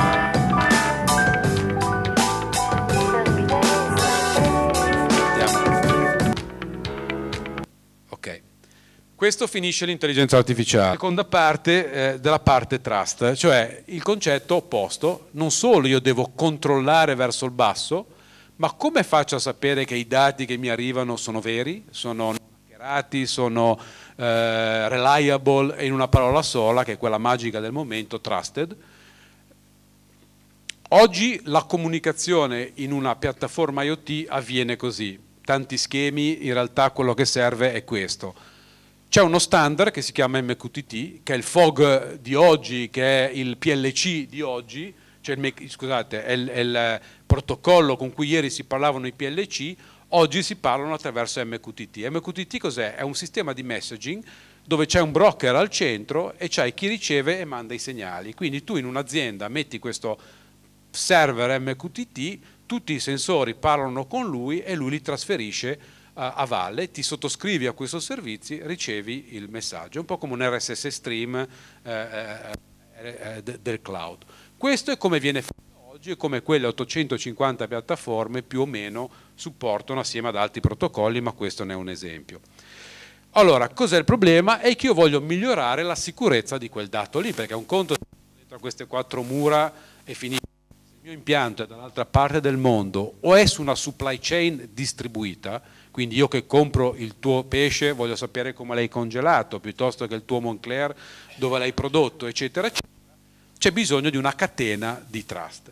Questo finisce l'intelligenza artificiale. Seconda parte eh, della parte trust, cioè il concetto opposto, non solo io devo controllare verso il basso, ma come faccio a sapere che i dati che mi arrivano sono veri, sono hackerati, sono eh, reliable e in una parola sola, che è quella magica del momento, trusted. Oggi la comunicazione in una piattaforma IoT avviene così, tanti schemi, in realtà quello che serve è questo c'è uno standard che si chiama MQTT, che è il FOG di oggi, che è il PLC di oggi, cioè il, scusate, è il, è il eh, protocollo con cui ieri si parlavano i PLC, oggi si parlano attraverso MQTT. MQTT cos'è? È un sistema di messaging dove c'è un broker al centro e c'è chi riceve e manda i segnali. Quindi tu in un'azienda metti questo server MQTT, tutti i sensori parlano con lui e lui li trasferisce a valle, ti sottoscrivi a questo servizio, ricevi il messaggio, un po' come un RSS stream eh, eh, eh, del cloud. Questo è come viene fatto oggi e come quelle 850 piattaforme più o meno supportano assieme ad altri protocolli, ma questo ne è un esempio. Allora, cos'è il problema? È che io voglio migliorare la sicurezza di quel dato lì, perché un conto dentro queste quattro mura è finito. Se il mio impianto è dall'altra parte del mondo o è su una supply chain distribuita, quindi io che compro il tuo pesce voglio sapere come l'hai congelato, piuttosto che il tuo Moncler, dove l'hai prodotto, eccetera, eccetera. C'è bisogno di una catena di trust.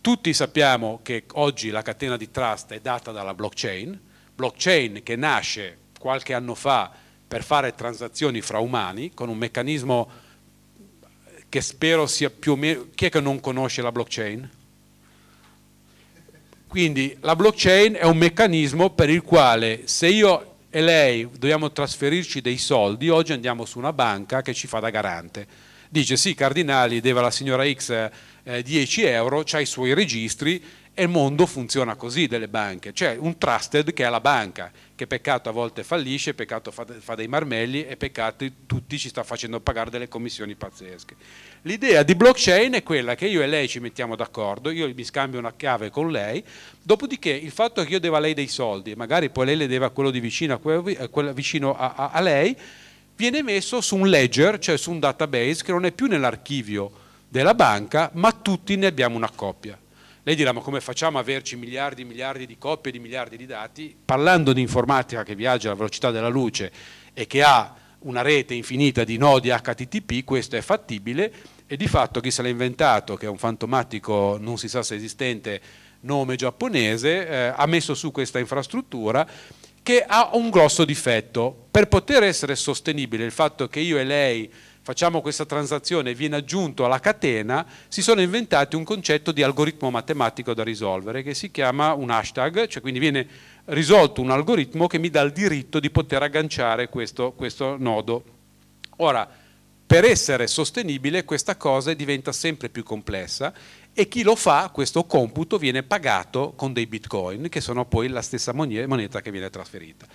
Tutti sappiamo che oggi la catena di trust è data dalla blockchain, blockchain che nasce qualche anno fa per fare transazioni fra umani con un meccanismo che spero sia più o meno... Chi è che non conosce la blockchain? Quindi la blockchain è un meccanismo per il quale se io e lei dobbiamo trasferirci dei soldi, oggi andiamo su una banca che ci fa da garante. Dice sì, Cardinali deve alla signora X eh, 10 euro, ha i suoi registri e il mondo funziona così delle banche. C'è cioè, un trusted che è la banca, che peccato a volte fallisce, peccato fa, fa dei marmelli e peccato tutti ci sta facendo pagare delle commissioni pazzesche. L'idea di blockchain è quella che io e lei ci mettiamo d'accordo, io mi scambio una chiave con lei, dopodiché il fatto che io devo a lei dei soldi, magari poi lei le deva a quello di vicino, a, quello vicino a, a, a lei, viene messo su un ledger, cioè su un database che non è più nell'archivio della banca, ma tutti ne abbiamo una coppia. Lei dirà ma come facciamo a averci miliardi e miliardi di coppie di miliardi di dati? Parlando di informatica che viaggia alla velocità della luce e che ha una rete infinita di nodi HTTP, questo è fattibile e di fatto chi se l'ha inventato, che è un fantomatico non si sa se esistente nome giapponese, eh, ha messo su questa infrastruttura che ha un grosso difetto. Per poter essere sostenibile il fatto che io e lei facciamo questa transazione viene aggiunto alla catena, si sono inventati un concetto di algoritmo matematico da risolvere che si chiama un hashtag, cioè quindi viene risolto un algoritmo che mi dà il diritto di poter agganciare questo, questo nodo. Ora, per essere sostenibile questa cosa diventa sempre più complessa e chi lo fa, questo computo, viene pagato con dei bitcoin che sono poi la stessa moneta che viene trasferita.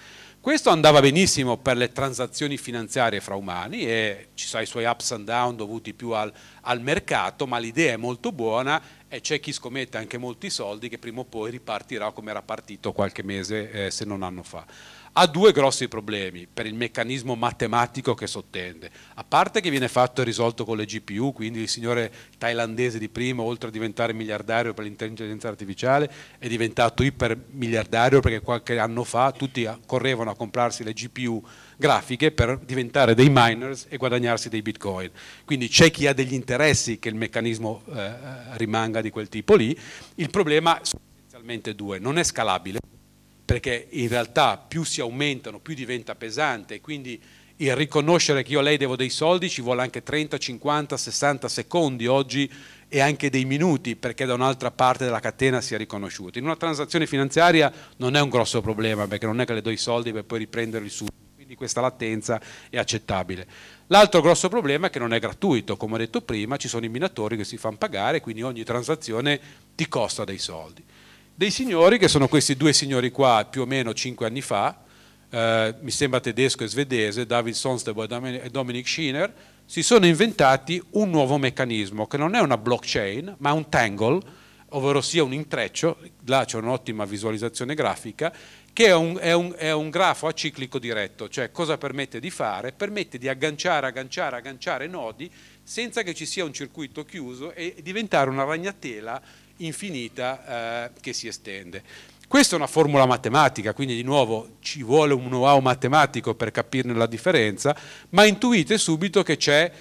Questo andava benissimo per le transazioni finanziarie fra umani e ci sono i suoi ups and down dovuti più al, al mercato, ma l'idea è molto buona e c'è chi scommette anche molti soldi che prima o poi ripartirà come era partito qualche mese eh, se non anno fa ha due grossi problemi per il meccanismo matematico che sottende. A parte che viene fatto e risolto con le GPU, quindi il signore thailandese di prima, oltre a diventare miliardario per l'intelligenza artificiale, è diventato ipermiliardario perché qualche anno fa tutti correvano a comprarsi le GPU grafiche per diventare dei miners e guadagnarsi dei bitcoin. Quindi c'è chi ha degli interessi che il meccanismo eh, eh rimanga di quel tipo lì. Il problema sono essenzialmente due, non è scalabile perché in realtà più si aumentano, più diventa pesante, quindi il riconoscere che io a lei devo dei soldi ci vuole anche 30, 50, 60 secondi oggi e anche dei minuti perché da un'altra parte della catena sia riconosciuto. In una transazione finanziaria non è un grosso problema perché non è che le do i soldi per poi riprenderli subito, quindi questa latenza è accettabile. L'altro grosso problema è che non è gratuito, come ho detto prima, ci sono i minatori che si fanno pagare, quindi ogni transazione ti costa dei soldi dei signori che sono questi due signori qua più o meno cinque anni fa, eh, mi sembra tedesco e svedese, David Sonstebo e Dominic Schiner, si sono inventati un nuovo meccanismo che non è una blockchain ma un tangle, ovvero sia un intreccio, là c'è un'ottima visualizzazione grafica, che è un, è, un, è un, grafo aciclico diretto, cioè cosa permette di fare? Permette di agganciare, agganciare, agganciare nodi senza che ci sia un circuito chiuso e diventare una ragnatela infinita eh, che si estende. Questa è una formula matematica, quindi di nuovo ci vuole un know-how matematico per capirne la differenza, ma intuite subito che c'è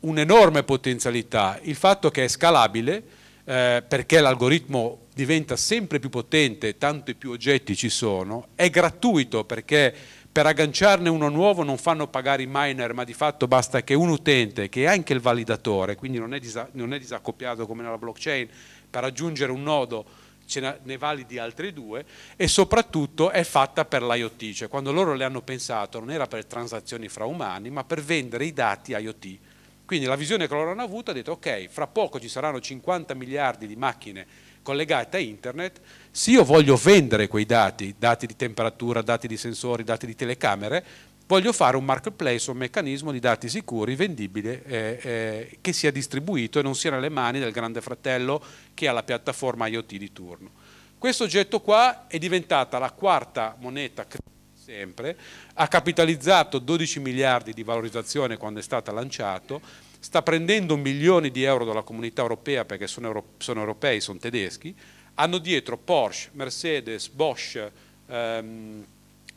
un'enorme potenzialità, il fatto che è scalabile eh, perché l'algoritmo diventa sempre più potente, tanto più oggetti ci sono, è gratuito perché per agganciarne uno nuovo non fanno pagare i miner, ma di fatto basta che un utente, che è anche il validatore, quindi non è, non è disaccoppiato come nella blockchain, per raggiungere un nodo ce ne validi altri due e soprattutto è fatta per l'IoT, cioè quando loro le hanno pensato non era per transazioni fra umani ma per vendere i dati IoT. Quindi la visione che loro hanno avuto ha detto ok, fra poco ci saranno 50 miliardi di macchine collegate a internet, se io voglio vendere quei dati, dati di temperatura, dati di sensori, dati di telecamere, voglio fare un marketplace, un meccanismo di dati sicuri, vendibile, eh, eh, che sia distribuito e non sia nelle mani del grande fratello che ha la piattaforma IoT di turno. Questo oggetto qua è diventata la quarta moneta sempre, ha capitalizzato 12 miliardi di valorizzazione quando è stata lanciato, sta prendendo milioni di euro dalla comunità europea perché sono, euro sono europei, sono tedeschi, hanno dietro Porsche, Mercedes, Bosch, ehm,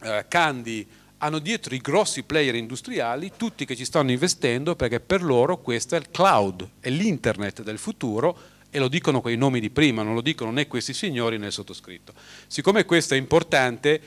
eh, Candy, hanno dietro i grossi player industriali, tutti che ci stanno investendo perché per loro questo è il cloud, è l'internet del futuro e lo dicono quei nomi di prima, non lo dicono né questi signori né il sottoscritto. Siccome questo è importante,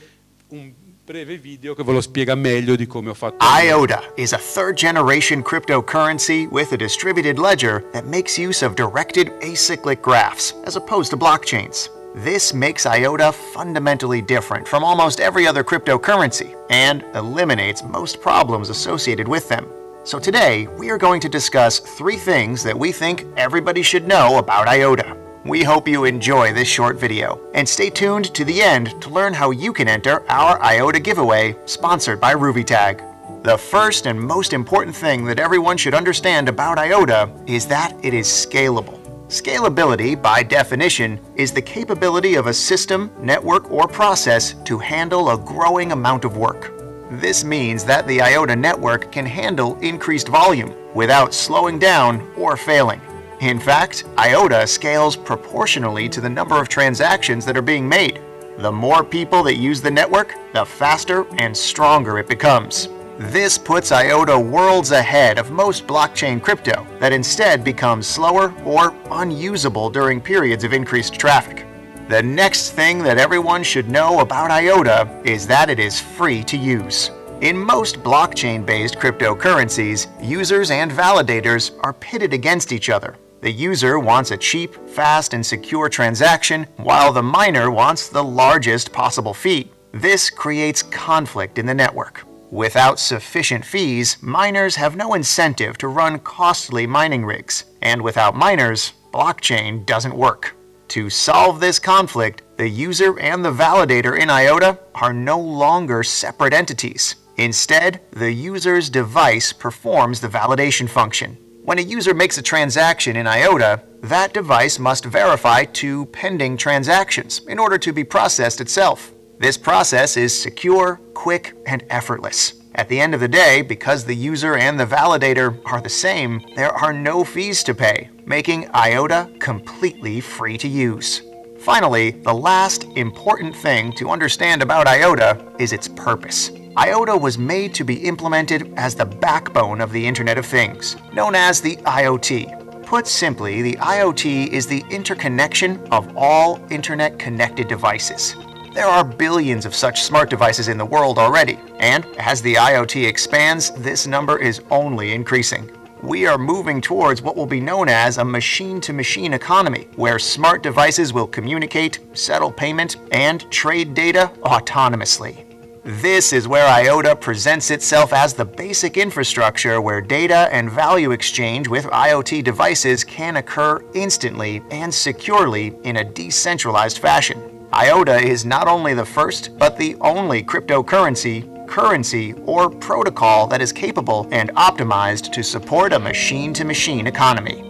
un breve video che ve lo spiega meglio di come ho fatto. IOTA is a third generation cryptocurrency with a distributed ledger that makes use of directed acyclic graphs as opposed to blockchains. This makes IOTA fundamentally different from almost every other cryptocurrency and eliminates most problems associated with them. So today, we are going to discuss three things that we think everybody should know about IOTA. We hope you enjoy this short video, and stay tuned to the end to learn how you can enter our IOTA giveaway sponsored by RubyTag. The first and most important thing that everyone should understand about IOTA is that it is scalable. Scalability, by definition, is the capability of a system, network, or process to handle a growing amount of work. This means that the IOTA network can handle increased volume without slowing down or failing. In fact, IOTA scales proportionally to the number of transactions that are being made. The more people that use the network, the faster and stronger it becomes. This puts IOTA worlds ahead of most blockchain crypto that instead becomes slower or unusable during periods of increased traffic. The next thing that everyone should know about IOTA is that it is free to use. In most blockchain based cryptocurrencies, users and validators are pitted against each other. The user wants a cheap, fast, and secure transaction, while the miner wants the largest possible fee. This creates conflict in the network. Without sufficient fees, miners have no incentive to run costly mining rigs. And without miners, blockchain doesn't work. To solve this conflict, the user and the validator in IOTA are no longer separate entities. Instead, the user's device performs the validation function. When a user makes a transaction in IOTA, that device must verify two pending transactions in order to be processed itself. This process is secure, quick, and effortless. At the end of the day, because the user and the validator are the same, there are no fees to pay, making IOTA completely free to use. Finally, the last important thing to understand about IOTA is its purpose. IOTA was made to be implemented as the backbone of the Internet of Things, known as the IoT. Put simply, the IoT is the interconnection of all internet connected devices. There are billions of such smart devices in the world already, and as the IoT expands, this number is only increasing. We are moving towards what will be known as a machine to machine economy, where smart devices will communicate, settle payment, and trade data autonomously. This is where IOTA presents itself as the basic infrastructure where data and value exchange with IoT devices can occur instantly and securely in a decentralized fashion. IOTA is not only the first, but the only cryptocurrency, currency, or protocol that is capable and optimized to support a machine-to-machine economy.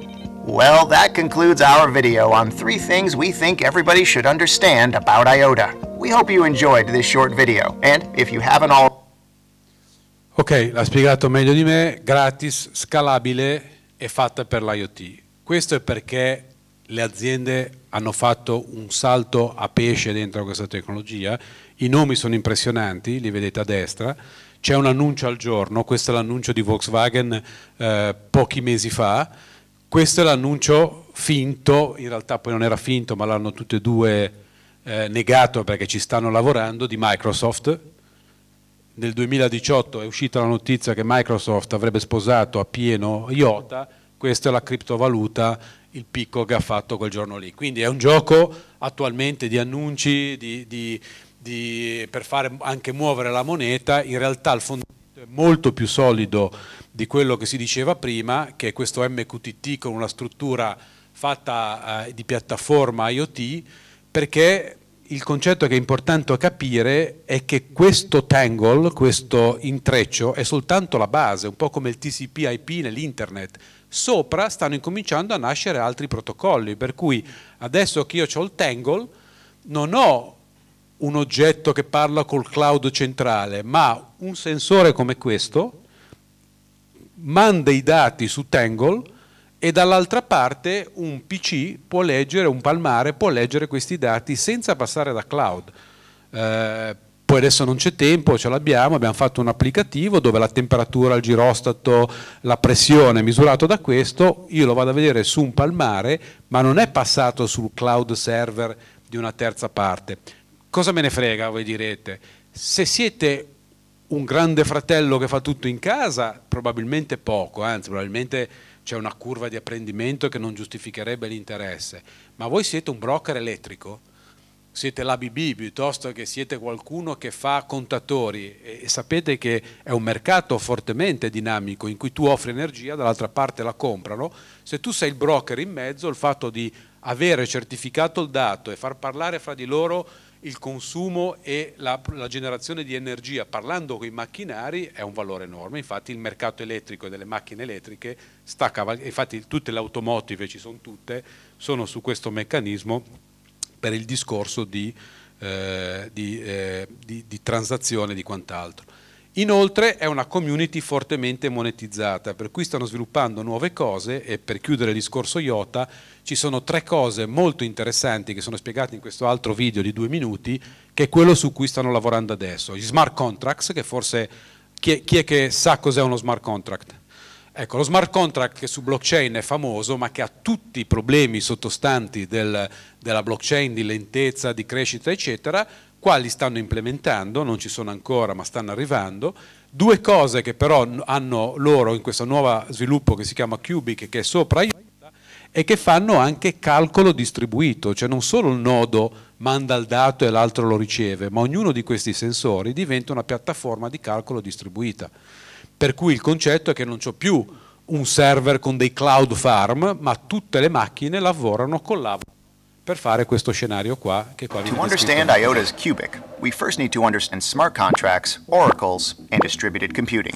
Well, that concludes our video on three things we think everybody should understand about IOTA. We hope you enjoyed this short video, and if you haven't already, Ok, l'ha spiegato meglio di me, gratis, scalabile e fatta per l'IoT. Questo è perché le aziende hanno fatto un salto a pesce dentro questa tecnologia, i nomi sono impressionanti, li vedete a destra, c'è un annuncio al giorno, questo è l'annuncio di Volkswagen eh, pochi mesi fa, questo è l'annuncio finto, in realtà poi non era finto ma l'hanno tutte e due eh, negato perché ci stanno lavorando, di Microsoft. Nel 2018 è uscita la notizia che Microsoft avrebbe sposato a pieno IOTA, questa è la criptovaluta il picco che ha fatto quel giorno lì. Quindi è un gioco attualmente di annunci, di, di, di, per fare anche muovere la moneta, in realtà il fondamento è molto più solido di quello che si diceva prima, che è questo MQTT con una struttura fatta eh, di piattaforma IoT, perché il concetto che è importante capire è che questo tangle, questo intreccio, è soltanto la base, un po' come il TCP IP nell'internet sopra stanno incominciando a nascere altri protocolli, per cui adesso che io ho il Tangle non ho un oggetto che parla col cloud centrale, ma un sensore come questo manda i dati su Tangle e dall'altra parte un PC può leggere, un palmare può leggere questi dati senza passare da cloud. Eh, poi adesso non c'è tempo, ce l'abbiamo, abbiamo fatto un applicativo dove la temperatura, il girostato, la pressione misurato da questo, io lo vado a vedere su un palmare, ma non è passato sul cloud server di una terza parte. Cosa me ne frega, voi direte? Se siete un grande fratello che fa tutto in casa, probabilmente poco, anzi probabilmente c'è una curva di apprendimento che non giustificherebbe l'interesse, ma voi siete un broker elettrico siete l'ABB piuttosto che siete qualcuno che fa contatori e sapete che è un mercato fortemente dinamico in cui tu offri energia, dall'altra parte la comprano, se tu sei il broker in mezzo, il fatto di avere certificato il dato e far parlare fra di loro il consumo e la, la generazione di energia parlando con i macchinari è un valore enorme, infatti il mercato elettrico e delle macchine elettriche sta cavalcando, infatti tutte le automotive ci sono tutte, sono su questo meccanismo per il discorso di, eh, di, eh, di, di transazione e di quant'altro. Inoltre è una community fortemente monetizzata, per cui stanno sviluppando nuove cose e per chiudere il discorso IOTA ci sono tre cose molto interessanti che sono spiegate in questo altro video di due minuti, che è quello su cui stanno lavorando adesso. Gli smart contracts, che forse chi è, chi è che sa cos'è uno smart contract? Ecco, lo smart contract che su blockchain è famoso ma che ha tutti i problemi sottostanti del, della blockchain, di lentezza, di crescita, eccetera, qua li stanno implementando, non ci sono ancora ma stanno arrivando, due cose che però hanno loro in questo nuovo sviluppo che si chiama Cubic che è sopra IOTA e che fanno anche calcolo distribuito, cioè non solo il nodo manda il dato e l'altro lo riceve, ma ognuno di questi sensori diventa una piattaforma di calcolo distribuita. Per cui il concetto è che non ho più un server con dei cloud farm, ma tutte le macchine lavorano, collaborano per fare questo scenario qua che qua to understand IOTA's cubic we first need to understand smart contracts, oracles, and distributed computing.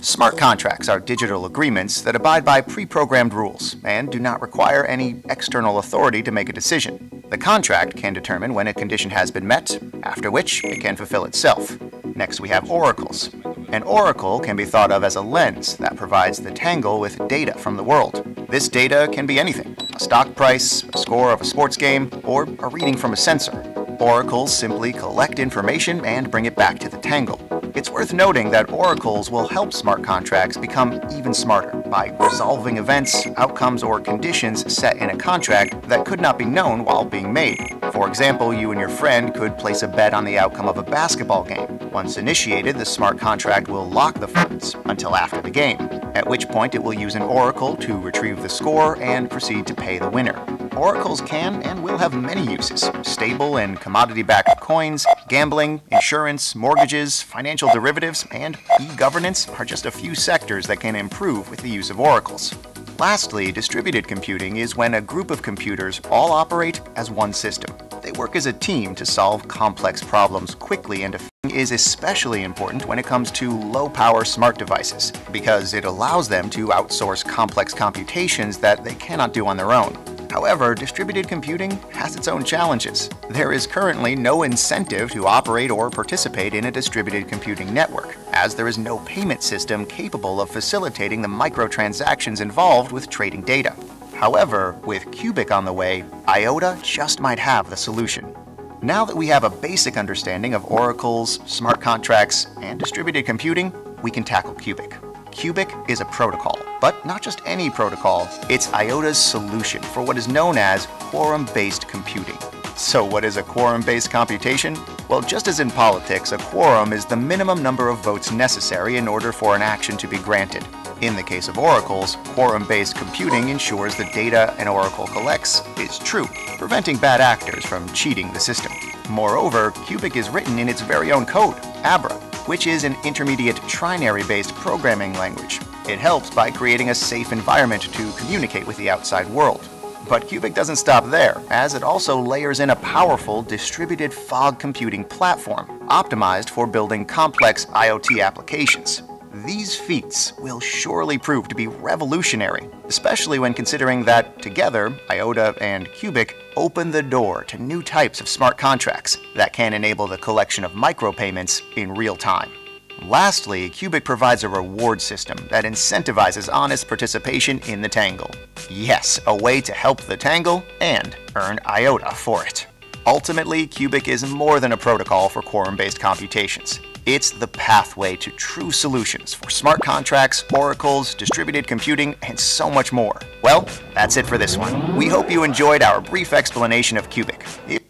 Smart contracts are digital agreements that abide by pre-programmed rules and do not require any external authority to make a decision. The contract can determine when a condition has been met, after which it can fulfill itself. Next, we have oracles. An oracle can be thought of as a lens that provides the tangle with data from the world. This data can be anything, a stock price, a score of a sports game, or a reading from a sensor. Oracles simply collect information and bring it back to the Tangle. It's worth noting that oracles will help smart contracts become even smarter by resolving events, outcomes, or conditions set in a contract that could not be known while being made. For example, you and your friend could place a bet on the outcome of a basketball game. Once initiated, the smart contract will lock the funds until after the game, at which point it will use an oracle to retrieve the score and proceed to pay the winner oracles can and will have many uses stable and commodity backed coins, gambling, insurance, mortgages, financial derivatives, and e governance are just a few sectors that can improve with the use of oracles. Lastly, distributed computing is when a group of computers all operate as one system. They work as a team to solve complex problems quickly and efficiently. is especially important when it comes to low-power smart devices because it allows them to outsource complex computations that they cannot do on their own. However, distributed computing has its own challenges. There is currently no incentive to operate or participate in a distributed computing network, as there is no payment system capable of facilitating the microtransactions involved with trading data. However, with Cubic on the way, IOTA just might have the solution. Now that we have a basic understanding of oracles, smart contracts, and distributed computing, we can tackle Cubic. Cubic is a protocol but not just any protocol, it's IOTA's solution for what is known as quorum-based computing. So what is a quorum-based computation? Well, just as in politics, a quorum is the minimum number of votes necessary in order for an action to be granted. In the case of oracles, quorum-based computing ensures the data an oracle collects is true, preventing bad actors from cheating the system. Moreover, Cubic is written in its very own code, ABRA, which is an intermediate trinary based programming language. It helps by creating a safe environment to communicate with the outside world. But Cubic doesn't stop there, as it also layers in a powerful distributed fog computing platform optimized for building complex IoT applications these feats will surely prove to be revolutionary, especially when considering that together, IOTA and Cubic open the door to new types of smart contracts that can enable the collection of micropayments in real time. Lastly, Cubic provides a reward system that incentivizes honest participation in the Tangle. Yes, a way to help the Tangle and earn IOTA for it. Ultimately, Cubic is more than a protocol for quorum-based computations. It's the pathway to true solutions for smart contracts, oracles, distributed computing, and so much more. Well, that's it for this one. We hope you enjoyed our brief explanation of Cubic. It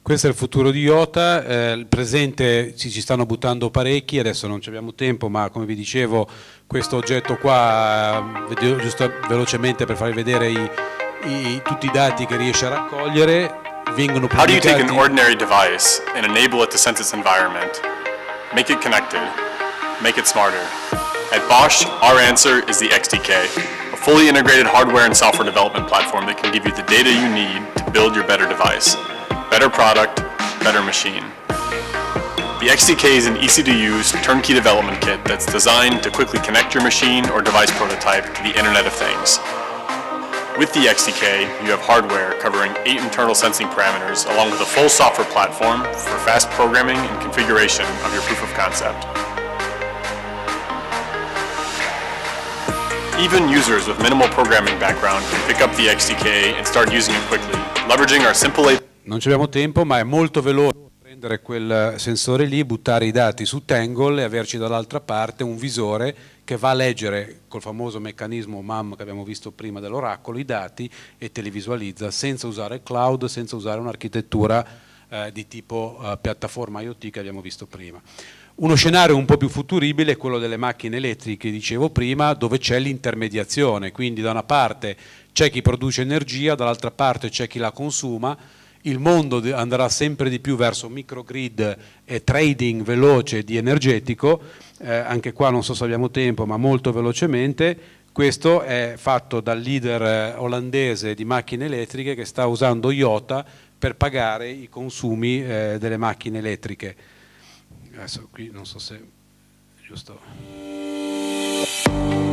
Questo è il futuro di IOTA, eh, il presente ci, ci, stanno buttando parecchi, adesso non abbiamo tempo ma come vi dicevo questo oggetto qua, eh, giusto velocemente per farvi vedere i, i, tutti i dati che riesce a raccogliere, vengono pubblicati... How do you take an ordinary device and enable it to sense its environment? make it connected, make it smarter. At Bosch, our answer is the XDK, a fully integrated hardware and software development platform that can give you the data you need to build your better device. Better product, better machine. The XDK is an easy-to-use, turnkey development kit that's designed to quickly connect your machine or device prototype to the Internet of Things with the XDK, you have hardware covering eight internal sensing parameters along with a full software platform for fast programming and configuration of your proof of concept. Even users with minimal programming background can pick up the XDK and start using it quickly, leveraging our simple Non abbiamo tempo, ma è molto veloce. prendere quel sensore lì, buttare i dati su Tangle e averci dall'altra parte un visore che va a leggere col famoso meccanismo MAM che abbiamo visto prima dell'oracolo i dati e te li visualizza senza usare cloud, senza usare un'architettura eh, di tipo eh, piattaforma IoT che abbiamo visto prima. Uno scenario un po' più futuribile è quello delle macchine elettriche, dicevo prima, dove c'è l'intermediazione, quindi da una parte c'è chi produce energia, dall'altra parte c'è chi la consuma, il mondo andrà sempre di più verso microgrid e trading veloce di energetico, eh, anche qua non so se abbiamo tempo, ma molto velocemente. Questo è fatto dal leader eh, olandese di macchine elettriche che sta usando IOTA per pagare i consumi eh, delle macchine elettriche. Adesso qui non so se è giusto.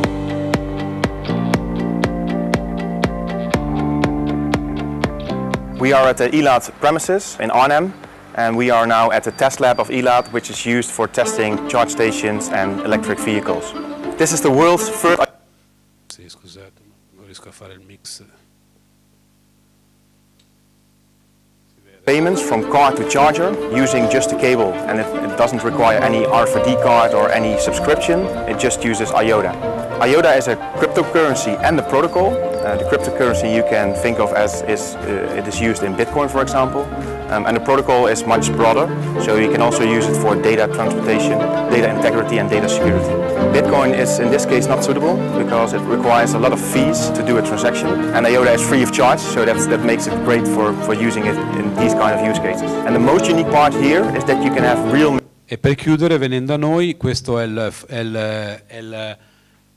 We are at the ELAT premises in Arnhem and we are now at the test lab of ELAT which is used for testing charge stations and electric vehicles. This is the world's first... Sì, scusate, non riesco a fare il mix. Payments from car to charger using just a cable and it, it doesn't require any RFID card or any subscription, it just uses IOTA. IOTA is a cryptocurrency and a protocol uh, the cryptocurrency you can think of as is, uh, it is used in Bitcoin, for example. Um, and the protocol is much broader, so you can also use it for data transportation, data integrity and data security. Bitcoin is in this case not suitable because it requires a lot of fees to do a transaction and IOTA is free of charge, so that's, that makes it great for, for using it in these kind of use cases. And the most unique part here is that you can have real... E per chiudere venendo a noi, questo è il, è il, è il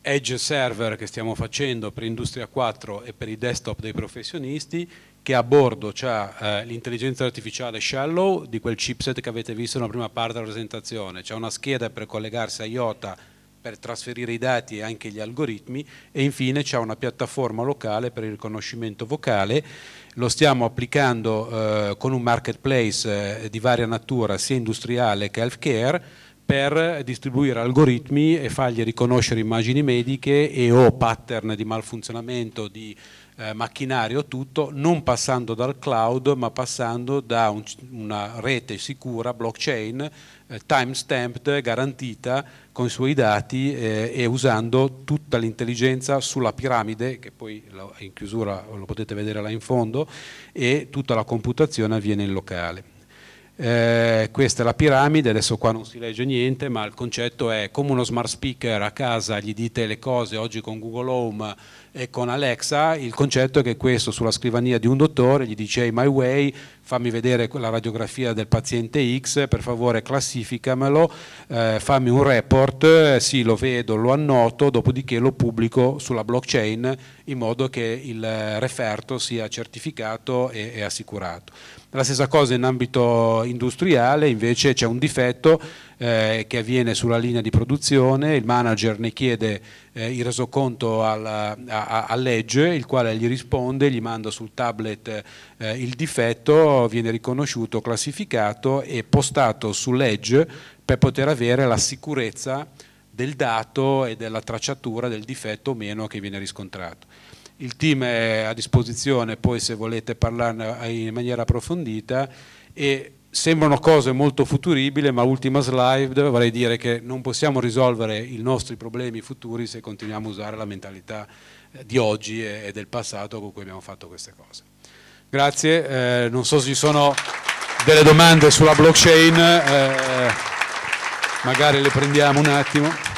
edge server che stiamo facendo per Industria 4 e per i desktop dei professionisti che a bordo c'è eh, l'intelligenza artificiale Shallow di quel chipset che avete visto nella prima parte della presentazione, c'è una scheda per collegarsi a IOTA per trasferire i dati e anche gli algoritmi e infine c'è una piattaforma locale per il riconoscimento vocale, lo stiamo applicando eh, con un marketplace eh, di varia natura sia industriale che healthcare per distribuire algoritmi e fargli riconoscere immagini mediche e o pattern di malfunzionamento di eh, macchinario tutto, non passando dal cloud ma passando da un, una rete sicura, blockchain, eh, time garantita con i suoi dati eh, e usando tutta l'intelligenza sulla piramide, che poi in chiusura lo potete vedere là in fondo, e tutta la computazione avviene in locale. Eh, questa è la piramide, adesso qua non si legge niente, ma il concetto è come uno smart speaker a casa gli dite le cose oggi con Google Home e con Alexa, il concetto è che questo sulla scrivania di un dottore gli dice hey, my way, fammi vedere la radiografia del paziente X, per favore classificamelo, eh, fammi un report, eh, sì lo vedo, lo annoto, dopodiché lo pubblico sulla blockchain in modo che il eh, referto sia certificato e, e assicurato. La stessa cosa in ambito industriale, invece c'è un difetto eh, che avviene sulla linea di produzione, il manager ne chiede eh, il resoconto legge, il quale gli risponde, gli manda sul tablet eh, il difetto, questo viene riconosciuto, classificato e postato sull'edge per poter avere la sicurezza del dato e della tracciatura del difetto o meno che viene riscontrato. Il team è a disposizione poi se volete parlarne in maniera approfondita e sembrano cose molto futuribili, ma ultima slide vorrei dire che non possiamo risolvere i nostri problemi futuri se continuiamo a usare la mentalità eh, di oggi e del passato con cui abbiamo fatto queste cose. Grazie, eh, non so se ci sono delle domande sulla blockchain, eh, magari le prendiamo un attimo.